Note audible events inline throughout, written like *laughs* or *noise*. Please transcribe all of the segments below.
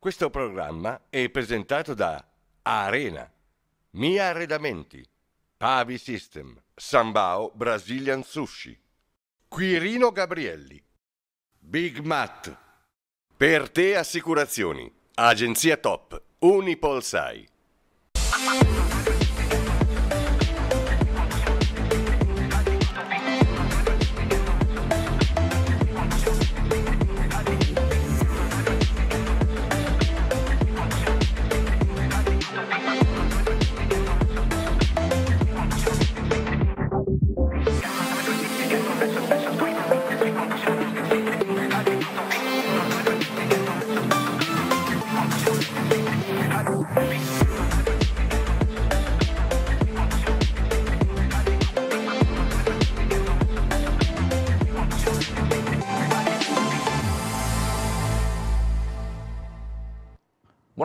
Questo programma è presentato da Arena, Mia Arredamenti, Pavi System, Sambao Brazilian Sushi, Quirino Gabrielli, Big Mat, Per te assicurazioni, Agenzia Top, Unipolsai.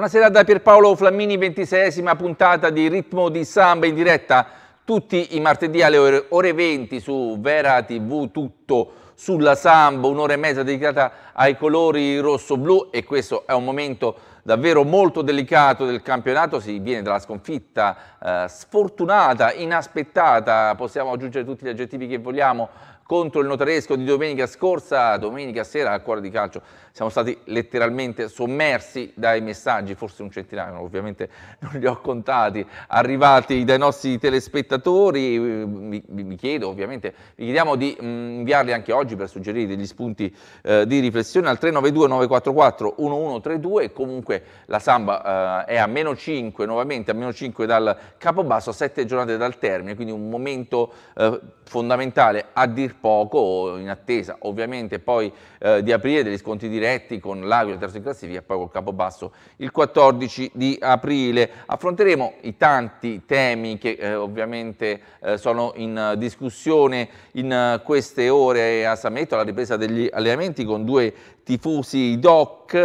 Buonasera da Pierpaolo Flammini, ventisesima puntata di Ritmo di Samba in diretta tutti i martedì alle ore 20 su Vera TV tutto sulla samba, un'ora e mezza dedicata ai colori rosso-blu e questo è un momento davvero molto delicato del campionato, si viene dalla sconfitta eh, sfortunata, inaspettata, possiamo aggiungere tutti gli aggettivi che vogliamo contro il Notaresco di domenica scorsa, domenica sera al cuore di calcio siamo stati letteralmente sommersi dai messaggi, forse un centinaio, ovviamente *laughs* non li ho contati, arrivati dai nostri telespettatori, vi, mm, vi chiedo ovviamente, vi chiediamo di mm, inviarli anche oggi per suggerire degli spunti eh, di riflessione al 392 944 1132 comunque la Samba eh, è a meno 5 nuovamente, a meno 5 dal capobasso, a 7 giornate dal termine, quindi un momento eh, fondamentale a dir poco in attesa ovviamente poi eh, di aprire degli sconti diretti con l'Aquila terzo in classifica e poi col Capobasso il 14 di aprile. Affronteremo i tanti temi che eh, ovviamente eh, sono in discussione in eh, queste ore a Sametto alla ripresa degli allenamenti con due tifosi doc, eh,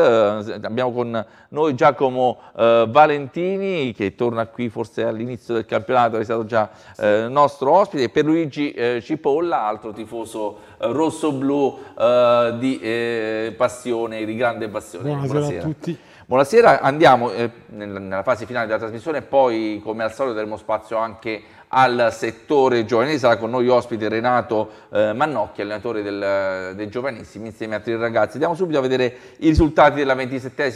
abbiamo con noi Giacomo eh, Valentini che torna qui forse all'inizio del campionato, è stato già eh, nostro ospite, e Pierluigi eh, Cipolla, altro tifoso eh, rosso-blu eh, di passione, di grande passione. Buonasera, Buonasera. a tutti. Buonasera, andiamo eh, nella fase finale della trasmissione, poi come al solito daremo spazio anche al settore giovanile, sarà con noi ospite Renato eh, Mannocchi, allenatore del, dei giovanissimi insieme a tre ragazzi. Andiamo subito a vedere i risultati della 27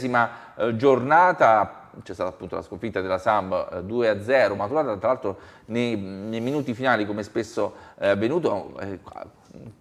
eh, giornata, c'è stata appunto la sconfitta della Samb 2-0, eh, maturata tra l'altro nei, nei, minuti finali come spesso eh, è avvenuto, eh,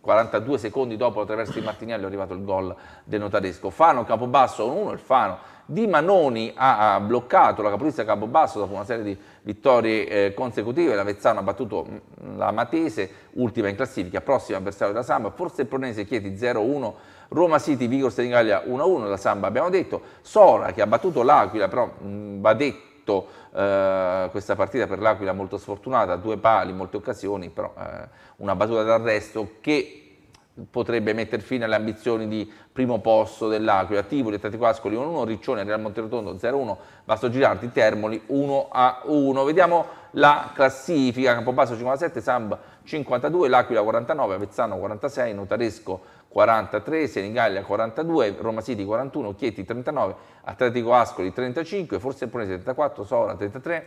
42 secondi dopo attraverso di Martignelli è arrivato il gol del notaresco. Fano Capobasso 1-1, il Fano di Manoni ha, bloccato la capolista Capobasso dopo una serie di vittorie eh, consecutive, l'Avezzano ha battuto mm, la Matese, ultima in classifica, prossima avversario della Samba, forse il Pronese Chieti 0-1, Roma City Vigor Senigallia 1-1, la Samba abbiamo detto, Sora che ha battuto l'Aquila, però mh, mm, va detto netto eh, questa partita per l'Aquila molto sfortunata, due pali, molte occasioni, però eh, una battuta d'arresto che potrebbe mettere fine alle ambizioni di primo posto dell'Aquila, Tivoli, Atletico Ascoli 1-1, Riccione, Real Monterotondo 0-1, Vasto Girardi, Termoli 1-1. Vediamo la classifica, Campobasso 57, Samba 52, L'Aquila 49, Avezzano 46, Notaresco 43, Senigallia 42, Roma City 41, Chieti 39, Atletico Ascoli 35, Forse Ponese 34, Sora 33,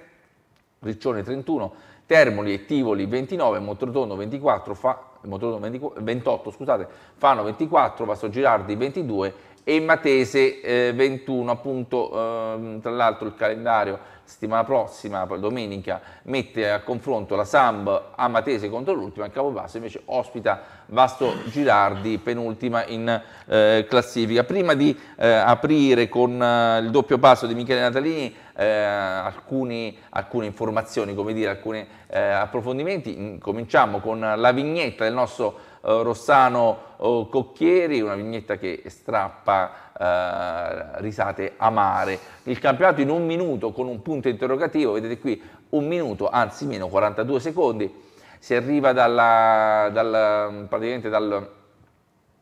Riccione 31, Termoli e Tivoli 29, Motrotondo 24, Fa, Montrotondo 28, scusate, Fano 24, Vasto Girardi 22 e Matese eh, 21, appunto eh, tra l'altro il calendario settimana prossima, domenica, mette a confronto la Samb Amatese contro l'ultima, il Capobasso invece ospita Vasto Girardi, penultima in eh, classifica. Prima di eh, aprire con eh, il doppio passo di Michele Natalini, eh, alcuni, alcune informazioni, come dire, alcuni eh, approfondimenti, mm, cominciamo con la vignetta del nostro eh, Rossano oh, Cocchieri, una vignetta che strappa eh, risate amare. Il campionato in un minuto con un punto interrogativo, vedete qui un minuto, anzi meno 42 secondi, si arriva dalla, dal, praticamente dal,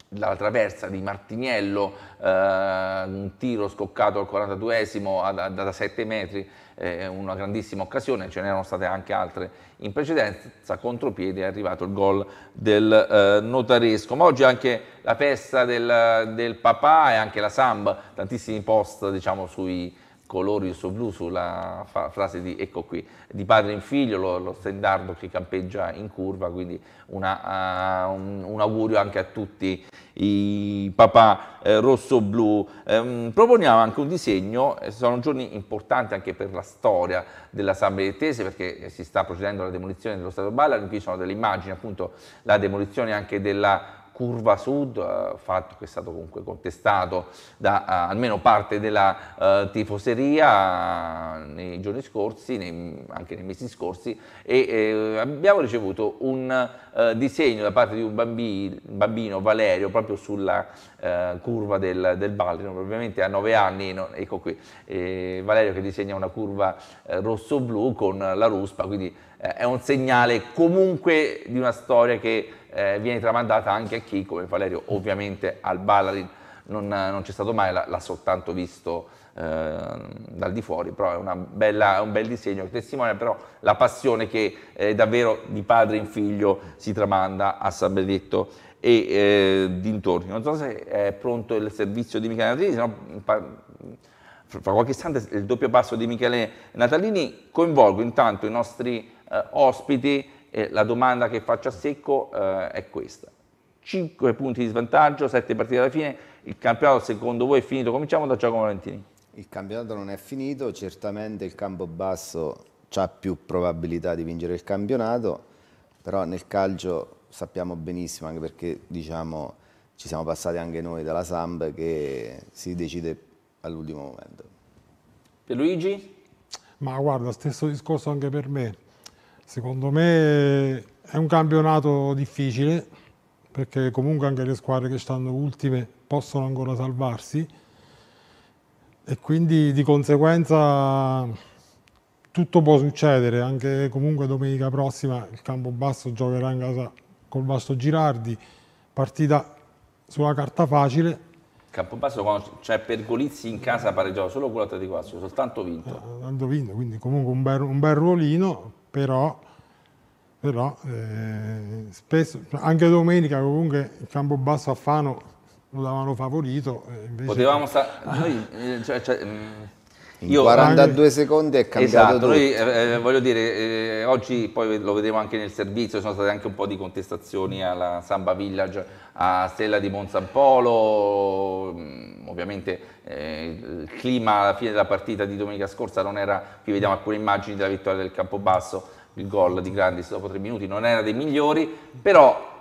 dalla traversa di Martiniello, eh, un tiro scoccato al 42esimo da, da 7 metri, eh, una grandissima occasione, ce n'erano state anche altre in precedenza, contropiede è arrivato il gol del eh, notaresco. Ma oggi anche la festa del, del papà e anche la samba, tantissimi post diciamo, sui scolori il suo blu sulla frase di, ecco qui, di padre in figlio, lo, lo stendardo che campeggia in curva, quindi una, uh, un, un, augurio anche a tutti i papà eh, rosso-blu. Um, ehm, proponiamo anche un disegno, eh, sono giorni importanti anche per la storia della San Benedettese perché si sta procedendo alla demolizione dello Stato Ballari, qui sono delle immagini appunto la demolizione anche della curva sud, eh, fatto che è stato comunque contestato da eh, almeno parte della eh, tifoseria eh, nei giorni scorsi, nei, anche nei mesi scorsi, e eh, abbiamo ricevuto un disegno da parte di un bambino, bambino Valerio, proprio sulla curva del, del Ballino, ovviamente a 9 anni, no, ecco qui, Valerio che disegna una curva rosso-blu con la ruspa, quindi è un segnale comunque di una storia che eh, viene tramandata anche a chi, come Valerio, ovviamente al Ballarin non, non c'è stato mai, l'ha soltanto visto eh, dal di fuori, però è, bella, è, un bel disegno che testimonia però la passione che eh, davvero di padre in figlio si tramanda a San Benedetto e eh, dintorni. Non so se è pronto il servizio di Michele Natalini, se no fra qualche istante il doppio passo di Michele Natalini. Coinvolgo intanto i nostri eh, ospiti eh, la domanda che faccio a secco eh, è questa. 5 punti di svantaggio, 7 partite alla fine, il campionato secondo voi è finito? Cominciamo da Giacomo Valentini. Il campionato non è finito, certamente il campo basso ha più probabilità di vincere il campionato, però nel calcio sappiamo benissimo, anche perché diciamo, ci siamo passati anche noi dalla Samb, che si decide all'ultimo momento. Per Luigi? Ma guarda, stesso discorso anche per me. Secondo me è un campionato difficile perché comunque anche le squadre che stanno ultime possono ancora salvarsi e quindi di conseguenza tutto può succedere, anche comunque domenica prossima il campo basso giocherà in casa col Vasto Girardi, partita sulla carta facile. Campobasso quando c'è Golizzi in casa pareggiava solo quello l'Atletico Lazio, soltanto vinto. Eh, tanto vinto, quindi comunque un bel, un bel ruolino, però, però eh, spesso, anche domenica comunque il campo basso a Fano lo davano favorito. Eh, invece... Potevamo stare... *laughs* Eh, cioè, cioè, mm, in Io, 42 secondi è cambiato esatto, noi, eh, eh, voglio dire, eh, oggi poi lo vedremo anche nel servizio, sono state anche un po' di contestazioni alla Samba Village, a Stella di Monsampolo, mm, ovviamente eh, il clima alla fine della partita di domenica scorsa non era, qui vediamo alcune immagini della vittoria del Campobasso, il gol di Grandis dopo tre minuti non era dei migliori, però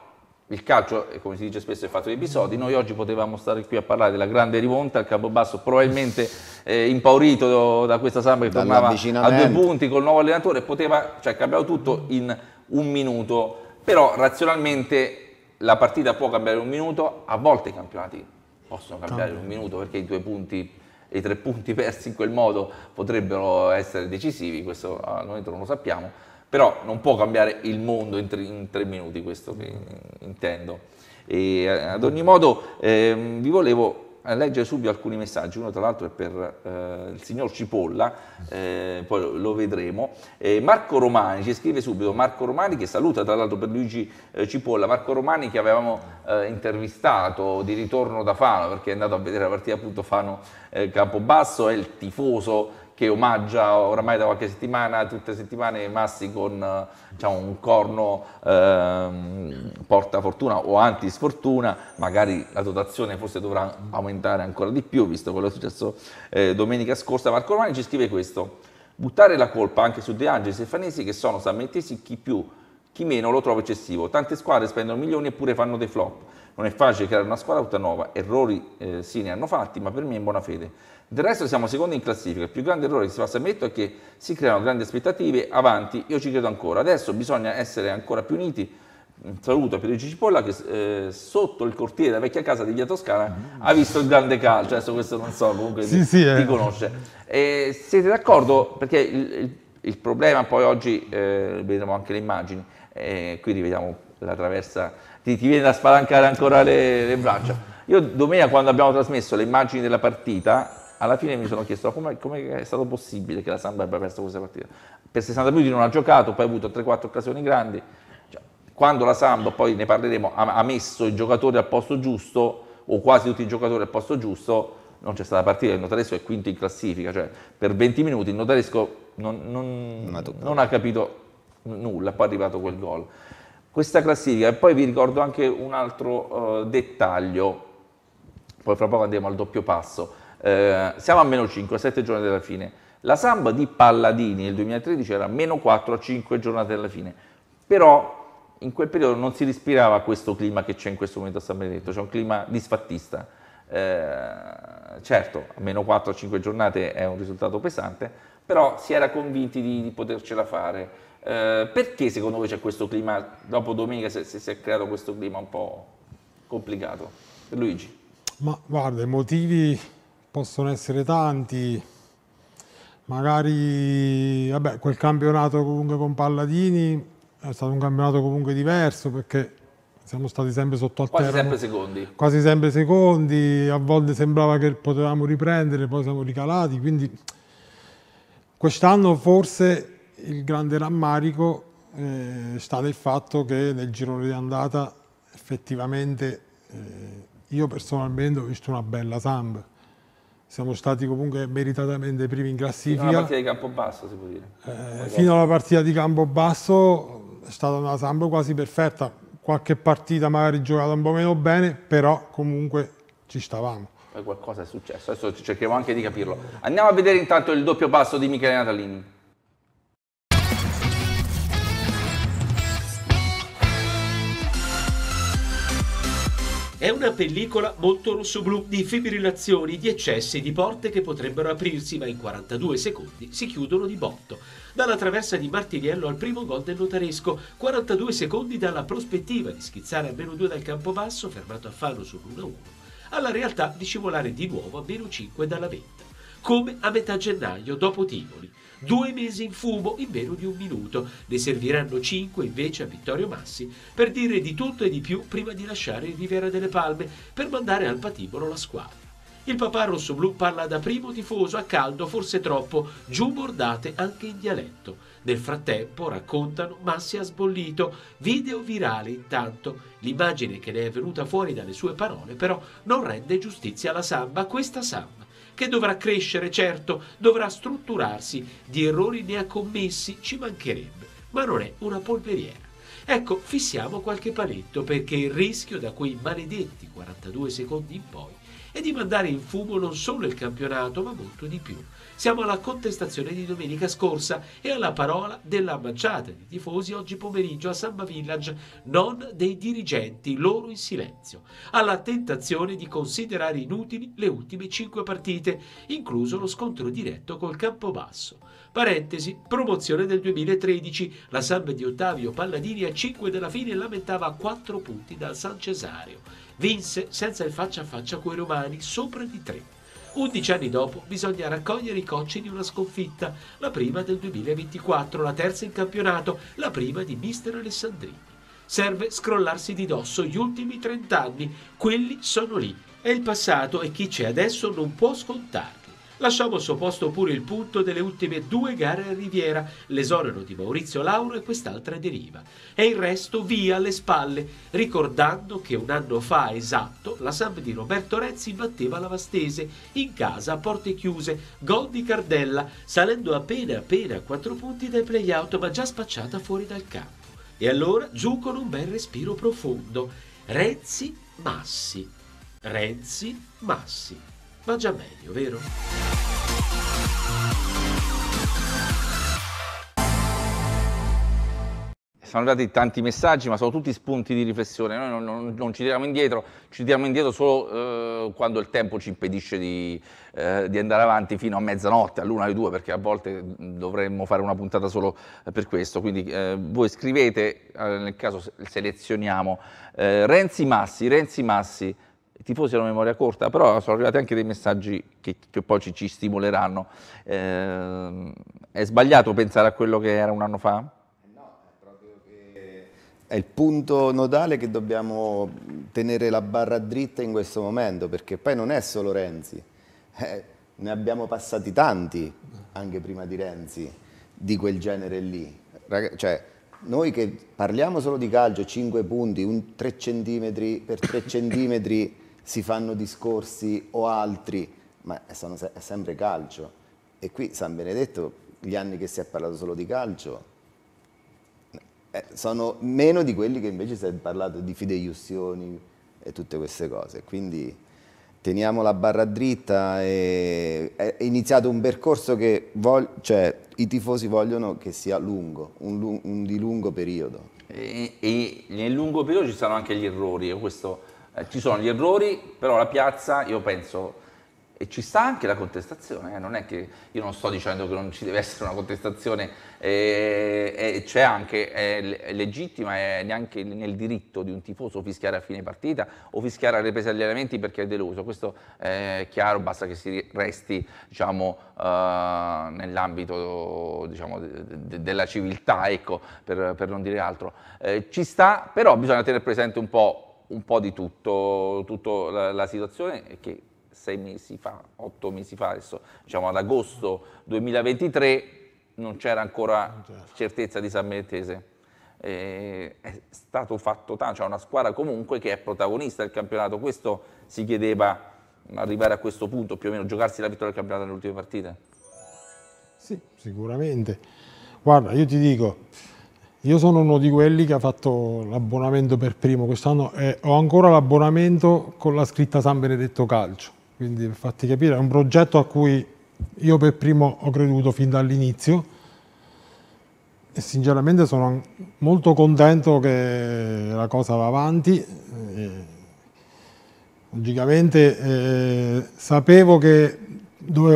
il calcio, come si dice spesso, è fatto di episodi. Noi oggi potevamo stare qui a parlare della grande rimonta al Campobasso, probabilmente eh, impaurito da questa samba che tornava a due punti col nuovo allenatore, poteva, cioè cambiava tutto in un minuto, però razionalmente la partita può cambiare un minuto, a volte i campionati possono cambiare in un minuto perché i due punti i tre punti *laughs* persi in quel modo potrebbero essere decisivi, questo al ah, momento non lo sappiamo, però non può cambiare il mondo in tre, in tre minuti, questo che mm. intendo. E eh, ad ogni modo eh, vi volevo a eh, leggere subito alcuni messaggi, uno tra l'altro è per eh, il signor Cipolla, eh, poi lo vedremo. Eh, Marco Romani ci scrive subito, Marco Romani che saluta tra l'altro per Luigi eh, Cipolla, Marco Romani che avevamo eh, intervistato di ritorno da Fano perché è andato a vedere la partita appunto Fano Campobasso, è il tifoso che omaggia oramai da qualche settimana, tutte le settimane Massi con eh, diciamo, un corno ehm, porta fortuna o anti sfortuna, magari la dotazione forse dovrà aumentare ancora di più visto quello che è successo eh, domenica scorsa. Marco Romani ci scrive questo, buttare la colpa anche su De Angelis e Fanesi che sono sammettesi chi più chi meno lo trovo eccessivo. Tante squadre spendono milioni eppure fanno dei flop. Non è facile creare una squadra tutta nuova, errori eh, sì ne hanno fatti, ma per me è in buona fede. Del resto siamo secondi in classifica, il più grande errore che si fa se ammetto è che si creano grandi aspettative, avanti, io ci credo ancora. Adesso bisogna essere ancora più uniti. Un mm, saluto a Piero Cipolla che eh, sotto il cortile della vecchia casa di Via Toscana mm. ha visto il grande calcio, adesso questo non so, comunque sì, ti, sì, eh. ti conosce. Eh, siete d'accordo? Perché il, il, il, problema poi oggi, eh, vedremo anche le immagini, eh, qui rivediamo la traversa, ti, ti, viene da spalancare ancora le, le braccia. Io domenica quando abbiamo trasmesso le immagini della partita alla fine mi sono chiesto come, come è stato possibile che la Samba abbia perso questa partita. Per 60 minuti non ha giocato, poi ha avuto 3-4 occasioni grandi. Cioè, quando la Samba, poi ne parleremo, ha, ha messo i giocatori al posto giusto, o quasi tutti i giocatori al posto giusto, non c'è stata partita, il Notaresco è quinto in classifica, cioè per 20 minuti il Notaresco non, non, non, non ha capito nulla, poi è arrivato quel gol. Questa classifica, e poi vi ricordo anche un altro uh, dettaglio, poi fra poco andiamo al doppio passo, eh, siamo a meno 5, 7 giorni dalla fine. La samba di Palladini nel 2013 era a meno 4 5 giornate dalla fine, però in quel periodo non si respirava questo clima che c'è in questo momento a San Benedetto, c'è un clima disfattista. Eh, certo, a meno 4 a 5 giornate è un risultato pesante, però si era convinti di, di potercela fare. Eh, perché secondo voi c'è questo clima, dopo domenica se, si è creato questo clima un po' complicato? Luigi? Ma guarda, i motivi possono essere tanti, magari vabbè, quel campionato comunque con Palladini è stato un campionato comunque diverso perché siamo stati sempre sotto al quasi sempre secondi quasi sempre secondi a volte sembrava che potevamo riprendere poi siamo ricalati quindi quest'anno forse il grande rammarico è eh, stato il fatto che nel girone di andata effettivamente eh, io personalmente ho visto una bella Samba siamo stati comunque meritatamente primi in classifica. Eh, fino alla partita di campo basso, si può dire. Eh, fino alla partita di campo basso è stata una samba quasi perfetta, qualche partita magari giocata un po' meno bene, però comunque ci stavamo. Poi qualcosa è successo, adesso cerchiamo anche di capirlo. Andiamo a vedere intanto il doppio basso di Michele Natalini. È una pellicola molto rosso-blu di fibrillazioni, di eccessi, di porte che potrebbero aprirsi ma in 42 secondi si chiudono di botto. Dalla traversa di Martiniello al primo gol del notaresco, 42 secondi dalla prospettiva di schizzare a meno 2 dal campo basso, fermato a Fano sull'1-1, alla realtà di scivolare di nuovo a meno 5 dalla vetta, come a metà gennaio dopo Tivoli due mesi in fumo in meno di un minuto. Ne serviranno cinque invece a Vittorio Massi per dire di tutto e di più prima di lasciare il Riviera delle Palme per mandare al patibolo la squadra. Il papà rosso parla da primo tifoso a caldo, forse troppo, giù bordate anche in dialetto. Nel frattempo, raccontano, Massi ha sbollito, video virale intanto. L'immagine che ne è venuta fuori dalle sue parole però non rende giustizia alla samba, questa samba che dovrà crescere, certo, dovrà strutturarsi, di errori ne ha commessi, ci mancherebbe, ma non è una polveriera. Ecco, fissiamo qualche paletto perché il rischio da quei maledetti 42 secondi in poi è di mandare in fumo non solo il campionato, ma molto di più. Siamo alla contestazione di domenica scorsa e alla parola della manciata di tifosi oggi pomeriggio a Samba Village, non dei dirigenti, loro in silenzio. Alla tentazione di considerare inutili le ultime cinque partite, incluso lo scontro diretto col Campobasso. Parentesi, promozione del 2013, la Samba di Ottavio Palladini a 5 della fine lamentava 4 punti dal San Cesario. Vinse senza il faccia a faccia coi romani, sopra di 3. 11 anni dopo bisogna raccogliere i cocci di una sconfitta, la prima del 2024, la terza in campionato, la prima di mister Alessandrini. Serve scrollarsi di dosso gli ultimi 30 anni, quelli sono lì, è il passato e chi c'è adesso non può scontare. Lasciava al suo posto pure il punto delle ultime due gare a Riviera, l'esonero di Maurizio Lauro e quest'altra deriva. E il resto via alle spalle, ricordando che un anno fa esatto la Samp di Roberto Renzi batteva la Vastese, in casa a porte chiuse, gol di Cardella, salendo appena appena a quattro punti dai playout ma già spacciata fuori dal campo. E allora giù con un bel respiro profondo. Renzi Massi. Renzi Massi va già meglio, vero? Sono arrivati tanti messaggi, ma sono tutti spunti di riflessione. Noi non, non, non ci tiriamo indietro, ci tiriamo indietro solo eh, quando il tempo ci impedisce di, eh, di, andare avanti fino a mezzanotte, all'una alle due, perché a volte dovremmo fare una puntata solo eh, per questo. Quindi eh, voi scrivete, eh, nel caso selezioniamo. Eh, Renzi Massi, Renzi Massi, i tifosi hanno memoria corta, però sono arrivati anche dei messaggi che, che poi ci, ci stimoleranno. Eh, è sbagliato pensare a quello che era un anno fa? No, è proprio che è il punto nodale che dobbiamo tenere la barra dritta in questo momento, perché poi non è solo Renzi, eh, ne abbiamo passati tanti anche prima di Renzi, di quel genere lì. Rag cioè, noi che parliamo solo di calcio, 5 punti, 3 centimetri per 3 centimetri si fanno discorsi o altri, ma è, sono, è sempre calcio. E qui San Benedetto, gli anni che si è parlato solo di calcio, eh, sono meno di quelli che invece si è parlato di fideiussioni e tutte queste cose. Quindi teniamo la barra dritta e è iniziato un percorso che cioè, i tifosi vogliono che sia lungo, un, lu un di lungo periodo. E, e, nel lungo periodo ci saranno anche gli errori, questo eh, ci sono gli errori, però la piazza io penso, e ci sta anche la contestazione, eh, non è che io non sto dicendo che non ci deve essere una contestazione, eh, eh c'è anche, è legittima, è neanche nel diritto di un tifoso fischiare a fine partita o fischiare a riprese agli allenamenti perché è deluso, questo eh, è chiaro, basta che si resti diciamo, eh, nell'ambito diciamo, della civiltà, ecco, per, per, non dire altro. ci sta, però bisogna tenere presente un po' un po' di tutto, tutta la, la situazione è che sei mesi fa, otto mesi fa, adesso diciamo ad agosto 2023 non c'era ancora certezza di San Benetese. Eh, è stato fatto tanto, cioè una squadra comunque che è protagonista del campionato, questo si chiedeva arrivare a questo punto, più o meno giocarsi la vittoria del campionato nelle ultime partite. Sì, sicuramente. Guarda, io ti dico, io sono uno di quelli che ha fatto l'abbonamento per primo quest'anno e ho ancora l'abbonamento con la scritta San Benedetto Calcio, quindi per farti capire è un progetto a cui io per primo ho creduto fin dall'inizio e sinceramente sono molto contento che la cosa va avanti. Logicamente eh, sapevo che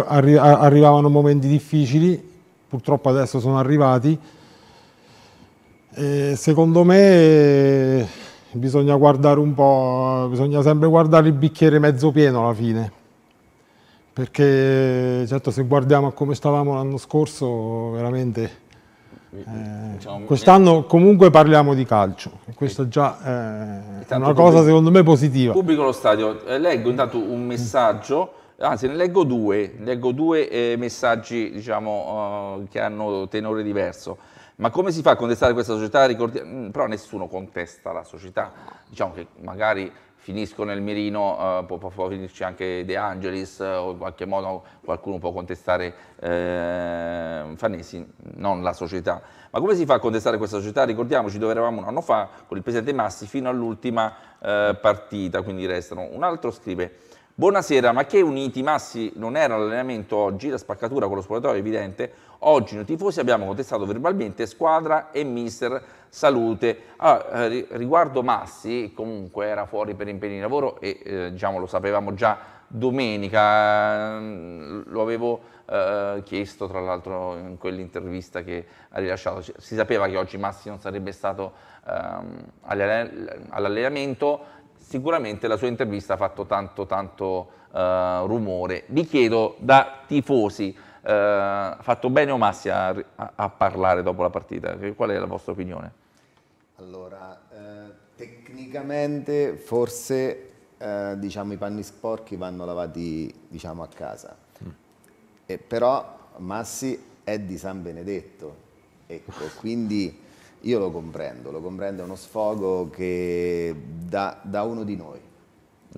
arri arrivavano momenti difficili, purtroppo adesso sono arrivati, e secondo me eh, bisogna guardare un po', bisogna sempre guardare il bicchiere mezzo pieno alla fine, perché certo se guardiamo a come stavamo l'anno scorso, veramente... Eh, diciamo, quest'anno comunque parliamo di calcio, questa già eh, è una cosa secondo me positiva. Pubblico lo stadio, eh, leggo intanto un messaggio, anzi ne leggo due, leggo due eh, messaggi diciamo, eh, che hanno tenore diverso. Ma come si fa a contestare questa società? Ricordi... Mm, però nessuno contesta la società. Diciamo che magari finiscono nel mirino, eh, può, può, finirci anche De Angelis eh, o in qualche modo qualcuno può contestare eh, Fanesi, non la società. Ma come si fa a contestare questa società? Ricordiamoci dove eravamo un anno fa con il presidente Massi fino all'ultima eh, partita, quindi restano. Un altro scrive Buonasera, ma che uniti massi non era l'allenamento oggi, la spaccatura con lo spogliatoio è evidente, oggi noi tifosi abbiamo contestato verbalmente squadra e mister salute. Allora, ah, eh, riguardo Massi, comunque era fuori per impegni di lavoro e eh, diciamo, lo sapevamo già domenica, mm, lo avevo eh, chiesto tra l'altro in quell'intervista che ha rilasciato, si sapeva che oggi Massi non sarebbe stato ehm, all'allenamento, sicuramente la sua intervista ha fatto tanto tanto uh, rumore. Vi chiedo da tifosi, ha uh, eh, fatto bene o Massi a, a, a, parlare dopo la partita? Qual è la vostra opinione? Allora, eh, tecnicamente forse eh, diciamo, i panni sporchi vanno lavati diciamo, a casa, mm. e eh, però Massi è di San Benedetto, ecco, quindi io lo comprendo, lo comprendo, è uno sfogo che da, da uno di noi.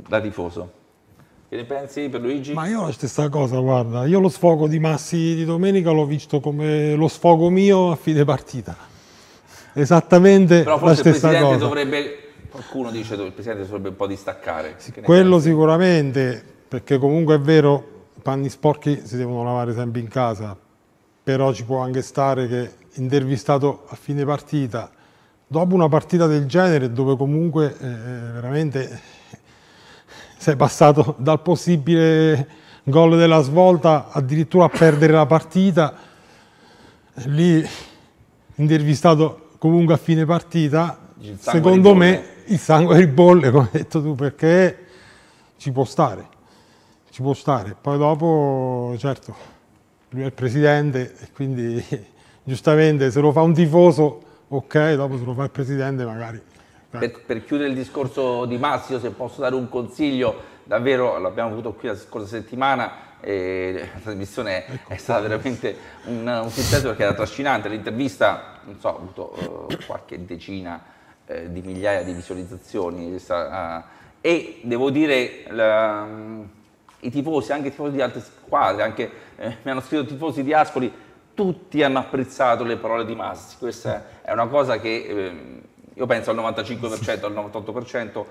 Da tifoso. Che ne pensi per Luigi? Ma io la stessa cosa, guarda, io lo sfogo di Massi di domenica l'ho visto come lo sfogo mio a fine partita. Esattamente Però forse la stessa il cosa. Dovrebbe, qualcuno dice che il Presidente dovrebbe un po' distaccare. Sì, quello pensi? sicuramente, perché comunque è vero, i panni sporchi si devono lavare sempre in casa, però ci può anche stare che intervistato a fine partita, dopo una partita del genere dove comunque eh, eh veramente eh, sei passato dal possibile gol della svolta addirittura a perdere la partita, lì intervistato comunque a fine partita, secondo me il sangue ribolle, come hai detto tu, perché ci può stare, ci può stare. Poi dopo, certo, lui è il presidente e quindi giustamente se lo fa un tifoso, ok, dopo se lo fa il presidente magari. Per, per chiudere il discorso di Massimo, se posso dare un consiglio, davvero l'abbiamo avuto qui la scorsa settimana, e la trasmissione è ecco. stata veramente un, un successo perché era trascinante, l'intervista non so, ha avuto uh, qualche decina uh, di migliaia di visualizzazioni uh, e devo dire la, um, i tifosi, anche i tifosi di altre squadre, anche, mi hanno scritto tifosi di Ascoli, tutti hanno apprezzato le parole di Massi. Questa è una cosa che eh, io penso al 95%, al 98%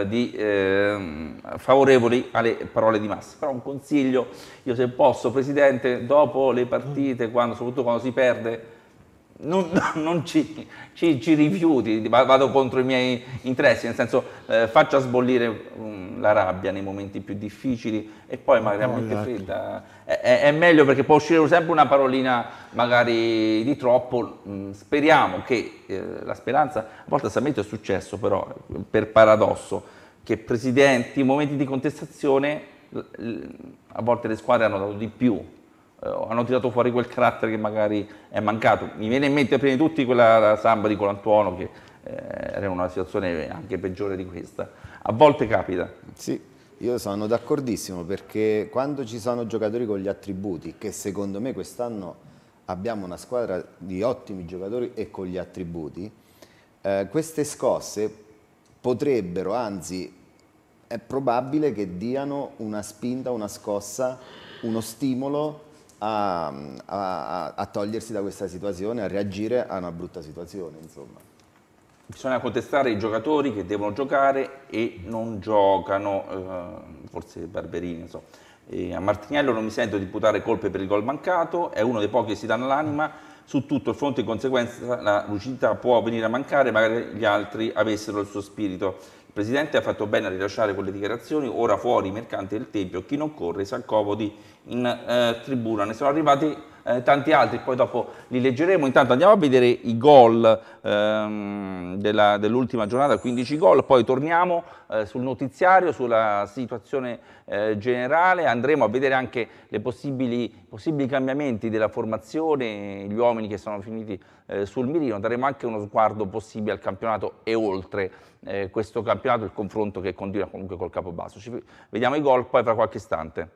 eh, di eh, favorevoli alle parole di Massi. Però un consiglio, io se posso, Presidente, dopo le partite, quando, soprattutto quando si perde, non, non ci, ci, ci, rifiuti, vado contro i miei interessi, nel senso eh, faccia sbollire um, la rabbia nei momenti più difficili e poi magari no, a esatto. fredda è, è, è, meglio perché può uscire sempre una parolina magari di troppo, mh, mm, speriamo che eh, la speranza, a volte sapete è successo però per paradosso che presidenti, in momenti di contestazione a volte le squadre hanno dato di più eh, hanno tirato fuori quel carattere che magari è mancato. Mi viene in mente prima di tutti quella samba di Colantuono che eh, era una situazione anche peggiore di questa. A volte capita. Sì. Io sono d'accordissimo perché quando ci sono giocatori con gli attributi, che secondo me quest'anno abbiamo una squadra di ottimi giocatori e con gli attributi, eh, queste scosse potrebbero, anzi è probabile che diano una spinta, una scossa, uno stimolo a, a, a, togliersi da questa situazione, a reagire a una brutta situazione. Insomma. Bisogna contestare i giocatori che devono giocare e non giocano, eh, forse Barberini, so. a Martinello non mi sento di imputare colpe per il gol mancato, è uno dei pochi che si danno l'anima su tutto il fronte in conseguenza la lucidità può venire a mancare, magari gli altri avessero il suo spirito. Il Presidente ha fatto bene a rilasciare quelle dichiarazioni, ora fuori i mercanti del Tempio, chi non corre si accomodi in eh, tribuna. Ne sono arrivati eh, tanti altri, poi dopo li leggeremo. Intanto andiamo a vedere i gol ehm, dell'ultima dell giornata, 15 gol, poi torniamo eh, sul notiziario, sulla situazione eh, generale, andremo a vedere anche i possibili, possibili, cambiamenti della formazione, gli uomini che sono finiti eh, sul mirino, daremo anche uno sguardo possibile al campionato e oltre eh, questo campionato, il confronto che continua comunque col capobasso. Ci vediamo i gol poi fra qualche istante.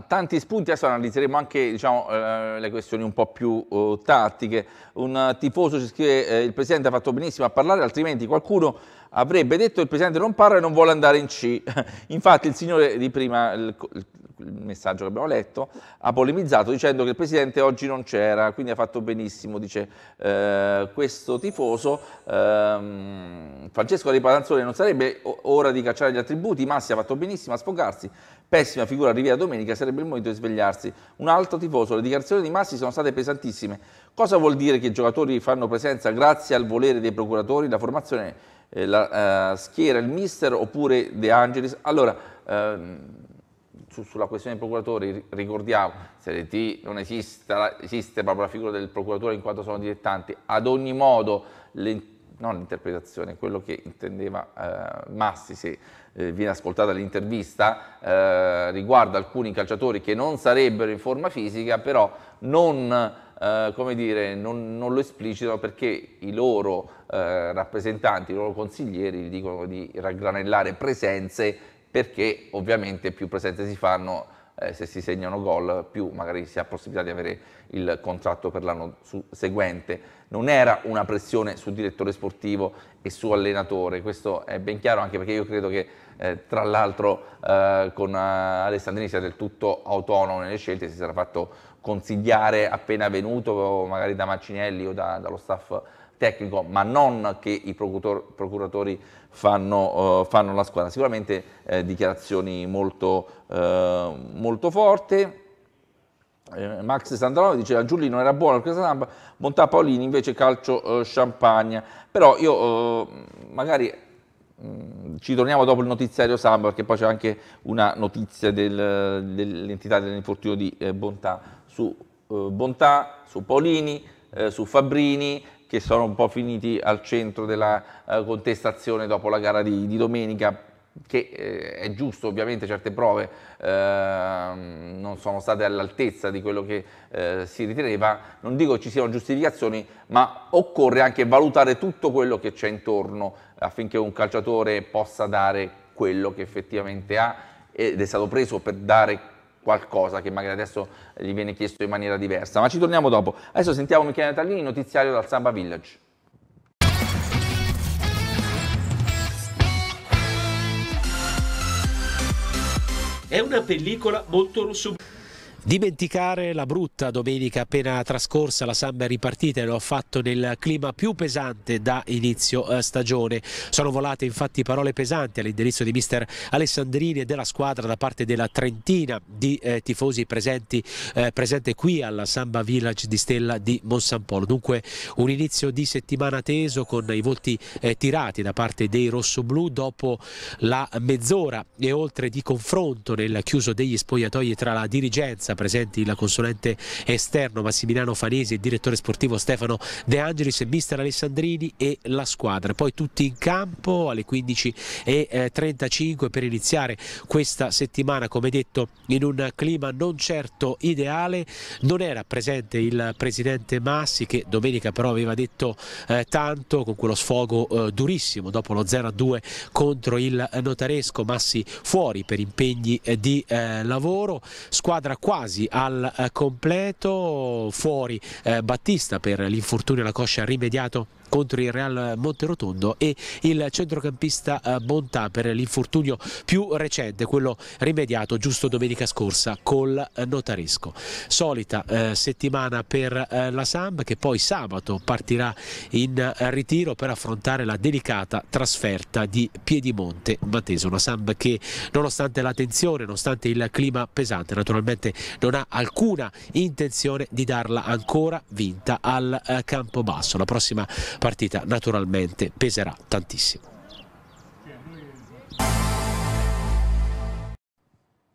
Ah, tanti spunti, adesso analizzeremo anche diciamo, eh, eh, le questioni un po' più eh, tattiche. Un eh, tifoso ci scrive, eh, il Presidente ha fatto benissimo a parlare, altrimenti qualcuno avrebbe detto il presidente non parla e non vuole andare in C. *laughs* Infatti il signore di prima, il, il messaggio che abbiamo letto, ha polemizzato dicendo che il presidente oggi non c'era, quindi ha fatto benissimo, dice eh, questo tifoso, ehm, Francesco Di non sarebbe ora di cacciare gli attributi, Massi ha fatto benissimo a sfogarsi, pessima figura a domenica, sarebbe il momento di svegliarsi. Un altro tifoso, le dichiarazioni di Massi sono state pesantissime. Cosa vuol dire che i giocatori fanno presenza grazie al volere dei procuratori? La formazione eh, la eh, schiera, il mister oppure De Angelis. Allora, ehm, su, sulla questione dei procuratori, ricordiamo, Serie T non esiste, esiste proprio la figura del procuratore in quanto sono dilettanti, ad ogni modo le non l'interpretazione, quello che intendeva eh, Massi, se eh, viene ascoltata l'intervista, eh, riguarda alcuni calciatori che non sarebbero in forma fisica, però non... Uh, come dire, non, non, lo esplicitano perché i loro uh, rappresentanti, i loro consiglieri gli dicono di raggranellare presenze perché ovviamente più presenze si fanno eh, se si segnano gol, più magari si ha possibilità di avere il contratto per l'anno seguente. Non era una pressione sul direttore sportivo e su allenatore, questo è ben chiaro anche perché io credo che eh, tra l'altro eh, con eh, Alessandrini sia del tutto autonomo nelle scelte, si sarà fatto consigliare appena venuto magari da Macinelli o da, dallo staff tecnico, ma non che i procuratori fanno, eh, fanno la squadra. Sicuramente eh, dichiarazioni molto, eh, molto forti. Max Sandalone diceva Giulli era buono per questa stampa, Montà Paolini invece calcio eh, champagne. Però io eh, magari mh, mm, ci torniamo dopo il notiziario Samba perché poi c'è anche una notizia del, dell'entità dell'infortunio di eh, Bontà su Bontà, su Paolini, su Fabrini, che sono un po' finiti al centro della eh, contestazione dopo la gara di, di domenica che eh, è giusto, ovviamente certe prove eh, non sono state all'altezza di quello che eh, si riteneva, non dico ci siano giustificazioni, ma occorre anche valutare tutto quello che c'è intorno affinché un calciatore possa dare quello che effettivamente ha ed è stato preso per dare qualcosa che magari adesso gli viene chiesto in maniera diversa. Ma ci torniamo dopo. Adesso sentiamo Michele Natalini, notiziario dal Samba Village. È una pellicola molto rossoblu Dimenticare la brutta domenica appena trascorsa, la Samba è ripartita e lo ha fatto nel clima più pesante da inizio eh, stagione. Sono volate infatti parole pesanti all'indirizzo di mister Alessandrini e della squadra da parte della trentina di eh, tifosi presenti eh, presente qui alla Samba Village di Stella di Monsampolo. Dunque un inizio di settimana teso con i volti eh, tirati da parte dei rossoblù dopo la mezz'ora e oltre di confronto nel chiuso degli spogliatoi tra la dirigenza presenti la consulente esterno Massimiliano Fanesi, il direttore sportivo Stefano De Angelis, mister Alessandrini e la squadra. Poi tutti in campo alle 15.35 eh, per iniziare questa settimana, come detto, in un clima non certo ideale. Non era presente il presidente Massi che domenica però aveva detto eh, tanto con quello sfogo eh, durissimo dopo lo 0-2 contro il notaresco Massi fuori per impegni eh, di eh, lavoro. Squadra 4 quasi al eh, completo, fuori eh, Battista per l'infortunio alla coscia rimediato contro il Real Monterotondo e il centrocampista eh, Bontà per l'infortunio più recente, quello rimediato giusto domenica scorsa col eh, Notaresco. Solita eh, settimana per la Samp che poi sabato partirà in ritiro per affrontare la delicata trasferta di Piedimonte Matese, una Samp che nonostante la tensione, nonostante il clima pesante, naturalmente non ha alcuna intenzione di darla ancora vinta al eh, Campobasso. La prossima partita naturalmente peserà tantissimo.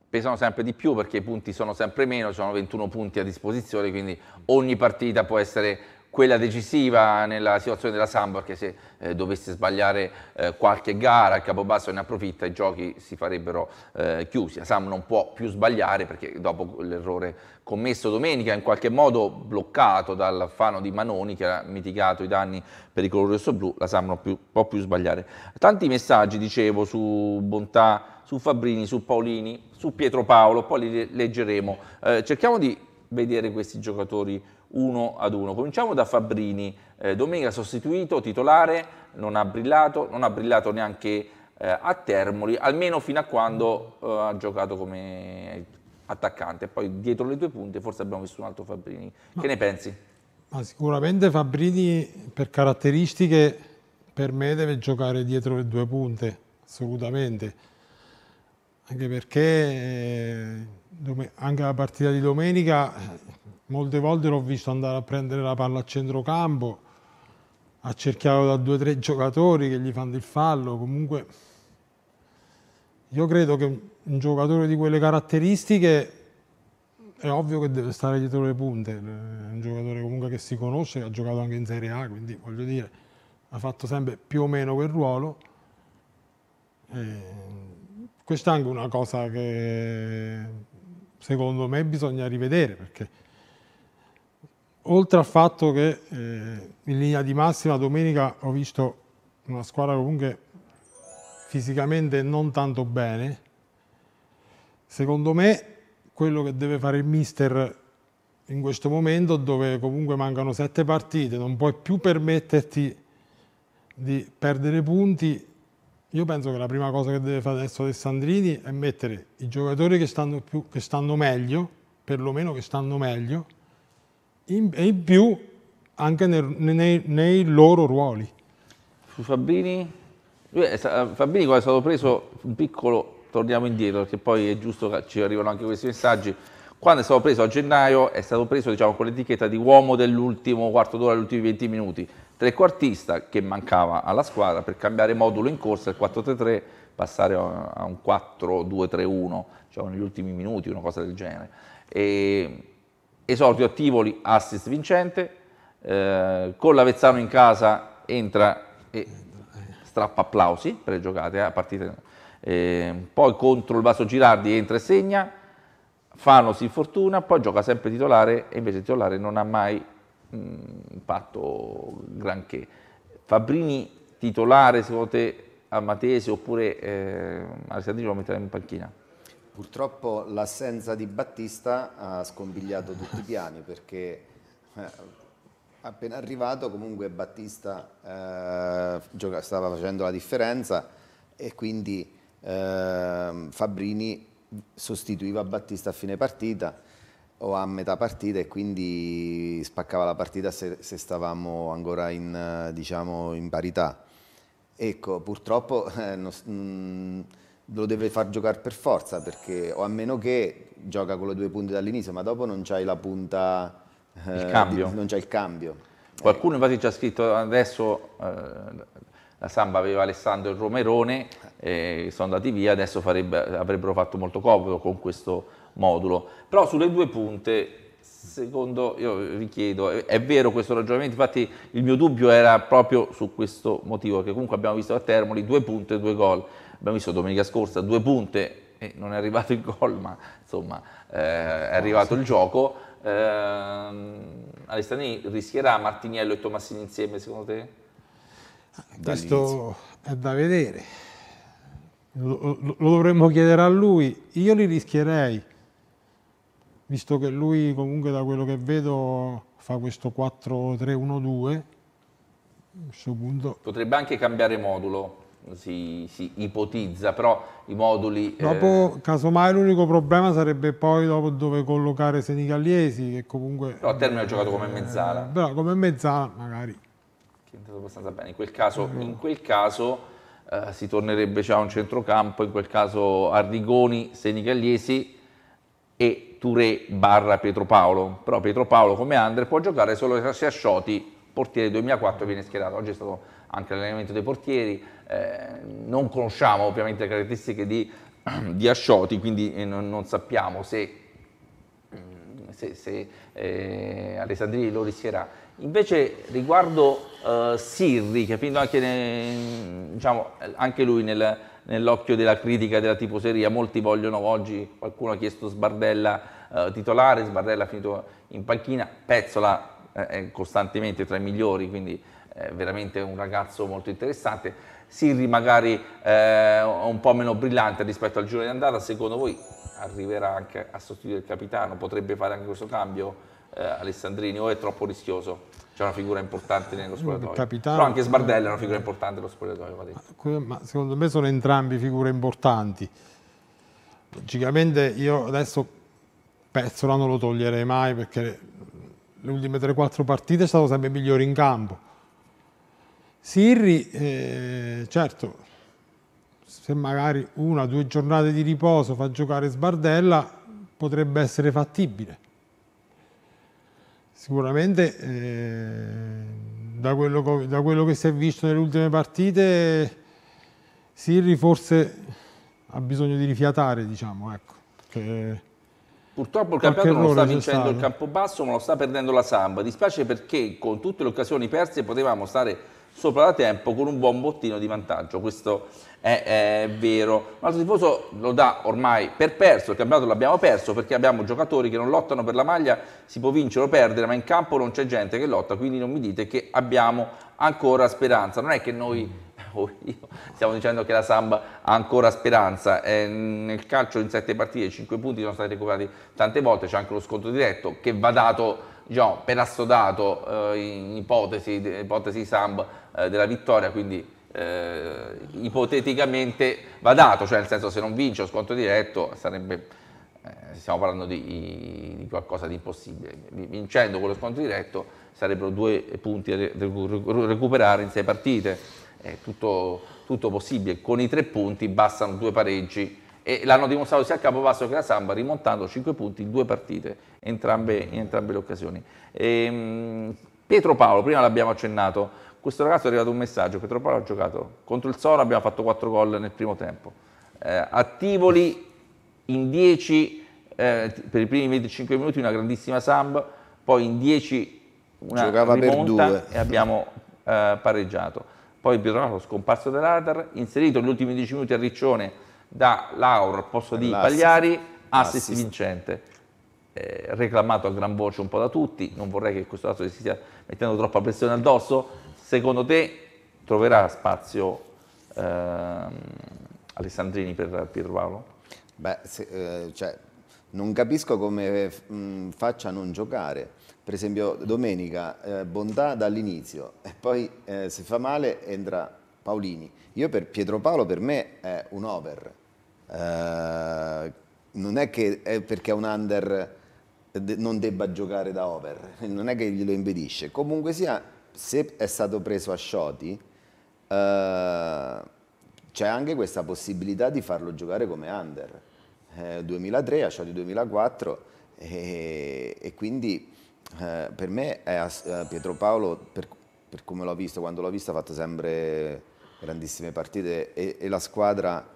pesano sempre di più perché i punti sono sempre meno, ci sono 21 punti a disposizione, quindi ogni partita può essere quella decisiva nella situazione della Samba, perché se eh, dovesse sbagliare eh, qualche gara, il Capobasso ne approfitta, i giochi si farebbero eh, chiusi. La Samba non può più sbagliare perché dopo l'errore commesso domenica, in qualche modo bloccato dal fano di Manoni che ha mitigato i danni per il colore rosso-blu, la Samba non più, può più sbagliare. Tanti messaggi, dicevo, su Bontà, su Fabrini, su Paolini, su Pietro Paolo, poi li leggeremo. Eh, cerchiamo di vedere questi giocatori uno ad uno. Cominciamo da Fabbrini, eh, domenica sostituito, titolare, non ha brillato, non ha brillato neanche eh, a Termoli, almeno fino a quando eh, ha giocato come attaccante. Poi dietro le due punte forse abbiamo visto un altro Fabbrini. Ma, che ne pensi? Ma sicuramente Fabbrini per caratteristiche per me deve giocare dietro le due punte, assolutamente. Anche perché eh, anche la partita di domenica molte volte l'ho visto andare a prendere la palla a centrocampo, accerchiato da due o tre giocatori che gli fanno il fallo, comunque io credo che un giocatore di quelle caratteristiche è ovvio che deve stare dietro le punte, è eh, un giocatore comunque che si conosce, ha giocato anche in Serie A, quindi voglio dire, ha fatto sempre più o meno quel ruolo. E eh, questa è anche una cosa che secondo me bisogna rivedere, perché oltre al fatto che eh, in linea di massima domenica ho visto una squadra comunque fisicamente non tanto bene, secondo me quello che deve fare il mister in questo momento dove comunque mancano sette partite, non puoi più permetterti di perdere punti, io penso che la prima cosa che deve fare adesso Alessandrini è mettere i giocatori che stanno, più, che stanno meglio, perlomeno che stanno meglio, in, in più anche nel, nei, nei, loro ruoli. Su Fabini, è, eh, Fabini quando è stato preso un piccolo, torniamo indietro perché poi è giusto che ci arrivano anche questi messaggi, quando è stato preso a gennaio è stato preso diciamo, con l'etichetta di uomo dell'ultimo quarto d'ora, degli ultimi 20 minuti, trequartista che mancava alla squadra per cambiare modulo in corsa, il 4-3-3, passare a un 4-2-3-1, cioè negli ultimi minuti, una cosa del genere. E esordio a Tivoli, assist vincente, eh, con l'Avezzano in casa entra e strappa applausi per le giocate eh, a partita. Eh, poi contro il Vaso Girardi entra e segna, Fano si infortuna, poi gioca sempre titolare e invece titolare non ha mai mh, mm, fatto granché. Fabrini titolare secondo te a Matese oppure eh, Alessandrino lo metterà in panchina? Purtroppo l'assenza di Battista ha scompigliato tutti i piani perché eh, appena arrivato comunque Battista eh, stava facendo la differenza e quindi eh, Fabrini sostituiva Battista a fine partita o a metà partita e quindi spaccava la partita se, se stavamo ancora in, diciamo, in, parità. Ecco, purtroppo eh, non, mm, lo deve far giocare per forza, perché o a meno che gioca con le due punte dall'inizio, ma dopo non c'hai la punta... Eh, il cambio. Di, non c'è il cambio. Qualcuno infatti ci ha scritto adesso, eh, la Samba aveva Alessandro e Romerone, eh, sono andati via, adesso farebbe, avrebbero fatto molto comodo con questo modulo. Però sulle due punte secondo, io vi chiedo, è vero questo ragionamento? Infatti il mio dubbio era proprio su questo motivo, che comunque abbiamo visto a Termoli due punte e due gol abbiamo visto domenica scorsa due punte e non è arrivato il gol, ma insomma eh, è arrivato il gioco. Eh, Alessandrini rischierà Martiniello e Tomassini insieme secondo te? Ah, questo è da vedere. Lo, lo, lo dovremmo chiedere a lui. Io li rischierei, visto che lui comunque da quello che vedo fa questo 4-3-1-2. A questo punto. Potrebbe anche cambiare modulo, si, si, ipotizza, però i moduli... Eh, dopo, eh... casomai, l'unico problema sarebbe poi dopo dove collocare Senigalliesi, che comunque... Però a termine ha giocato come mezzala. Eh, come mezzala, magari. Che è andato abbastanza bene. In quel caso, eh. in quel caso eh, si tornerebbe già cioè, a un centrocampo, in quel caso Arrigoni, Senigalliesi e Touré barra Pietro Paolo. Però Pietro Paolo, come Andre, può giocare solo se Ascioti, portiere 2004, viene schierato. Oggi è stato anche l'allenamento dei portieri, eh, non conosciamo ovviamente le caratteristiche di, *clears throat* di Ascioti, quindi eh, non, non sappiamo se, mm, se, se eh, Alessandrini lo rischierà. Invece riguardo eh, Sirri, che ha anche, diciamo, anche lui nel, nell'occhio della critica della tifoseria, molti vogliono oggi, qualcuno ha chiesto Sbardella eh, titolare, Sbardella ha finito in panchina, Pezzola eh, è costantemente tra i migliori, quindi è veramente un ragazzo molto interessante. Sirri magari eh, un po' meno brillante rispetto al giro di andata, secondo voi arriverà anche a sostituire il capitano? Potrebbe fare anche questo cambio eh, Alessandrini o è troppo rischioso? C'è una figura importante nello spogliatoio. Capitano, Però anche Sbardella è una figura importante nello spogliatoio. Ma secondo me sono entrambi figure importanti. Logicamente io adesso Pezzola non lo toglierei mai perché le ultime 3-4 partite è stato sempre migliore in campo Sirri, eh, certo, se magari una o due giornate di riposo fa giocare Sbardella, potrebbe essere fattibile. Sicuramente eh, da, quello, da, quello, che si è visto nelle ultime partite, Sirri forse ha bisogno di rifiatare, diciamo, ecco. Che, Purtroppo il campionato non sta vincendo il campo basso, ma lo sta perdendo la Samba. Dispiace perché con tutte le occasioni perse potevamo stare sopra da tempo con un buon bottino di vantaggio, questo è, è vero. L'altro tifoso lo dà ormai per perso, il campionato l'abbiamo perso perché abbiamo giocatori che non lottano per la maglia, si può vincere o perdere, ma in campo non c'è gente che lotta, quindi non mi dite che abbiamo ancora speranza. Non è che noi *laughs* oh, io stiamo dicendo che la Samba ha ancora speranza. Eh, nel calcio in sette partite 5 punti sono stati recuperati tante volte, c'è anche lo sconto diretto che va dato diciamo, per assodato eh, in ipotesi, ipotesi SAMB eh, della vittoria, quindi eh, ipoteticamente va dato, cioè nel senso se non vince lo sconto diretto sarebbe stiamo parlando di, di, qualcosa di impossibile. Vincendo quello sconto diretto sarebbero due punti da recuperare in sei partite, è tutto, tutto, possibile. Con i tre punti bastano due pareggi e l'hanno dimostrato sia il Capovasso che la Samba rimontando 5 punti in due partite entrambe, in entrambe le occasioni. E, ehm, Pietro Paolo, prima l'abbiamo accennato, questo ragazzo è arrivato un messaggio, Pietro Paolo ha giocato contro il Sora, abbiamo fatto 4 gol nel primo tempo, eh, a Tivoli in 10, eh, per i primi 25 minuti una grandissima samba, poi in 10 una Giocava rimonta per e abbiamo eh, pareggiato. Poi Pietro Paolo scomparso dai radar, inserito negli ultimi 10 minuti a Riccione da Lauro al posto di Pagliari, assist, assist. Vincente eh, reclamato a gran voce un po' da tutti, non vorrei che questo caso si stia mettendo troppa pressione addosso, secondo te troverà spazio ehm, Alessandrini per Pietro Paolo? Beh, se, eh, cioè, non capisco come mh, mm, faccia a non giocare. Per esempio domenica eh, Bontà dall'inizio e poi eh, se fa male entra Paolini. Io per Pietro Paolo per me è un over. Eh, non è che è perché è un under non debba giocare da over, *laughs* non è che glielo impedisce. Comunque sia, se è stato preso a Shoti, eh, c'è anche questa possibilità di farlo giocare come under. Eh, 2003, a Shoti 2004, e, e quindi eh, per me è, eh, Pietro Paolo, per, per come l'ho visto, quando l'ho visto ha fatto sempre grandissime partite e, e la squadra,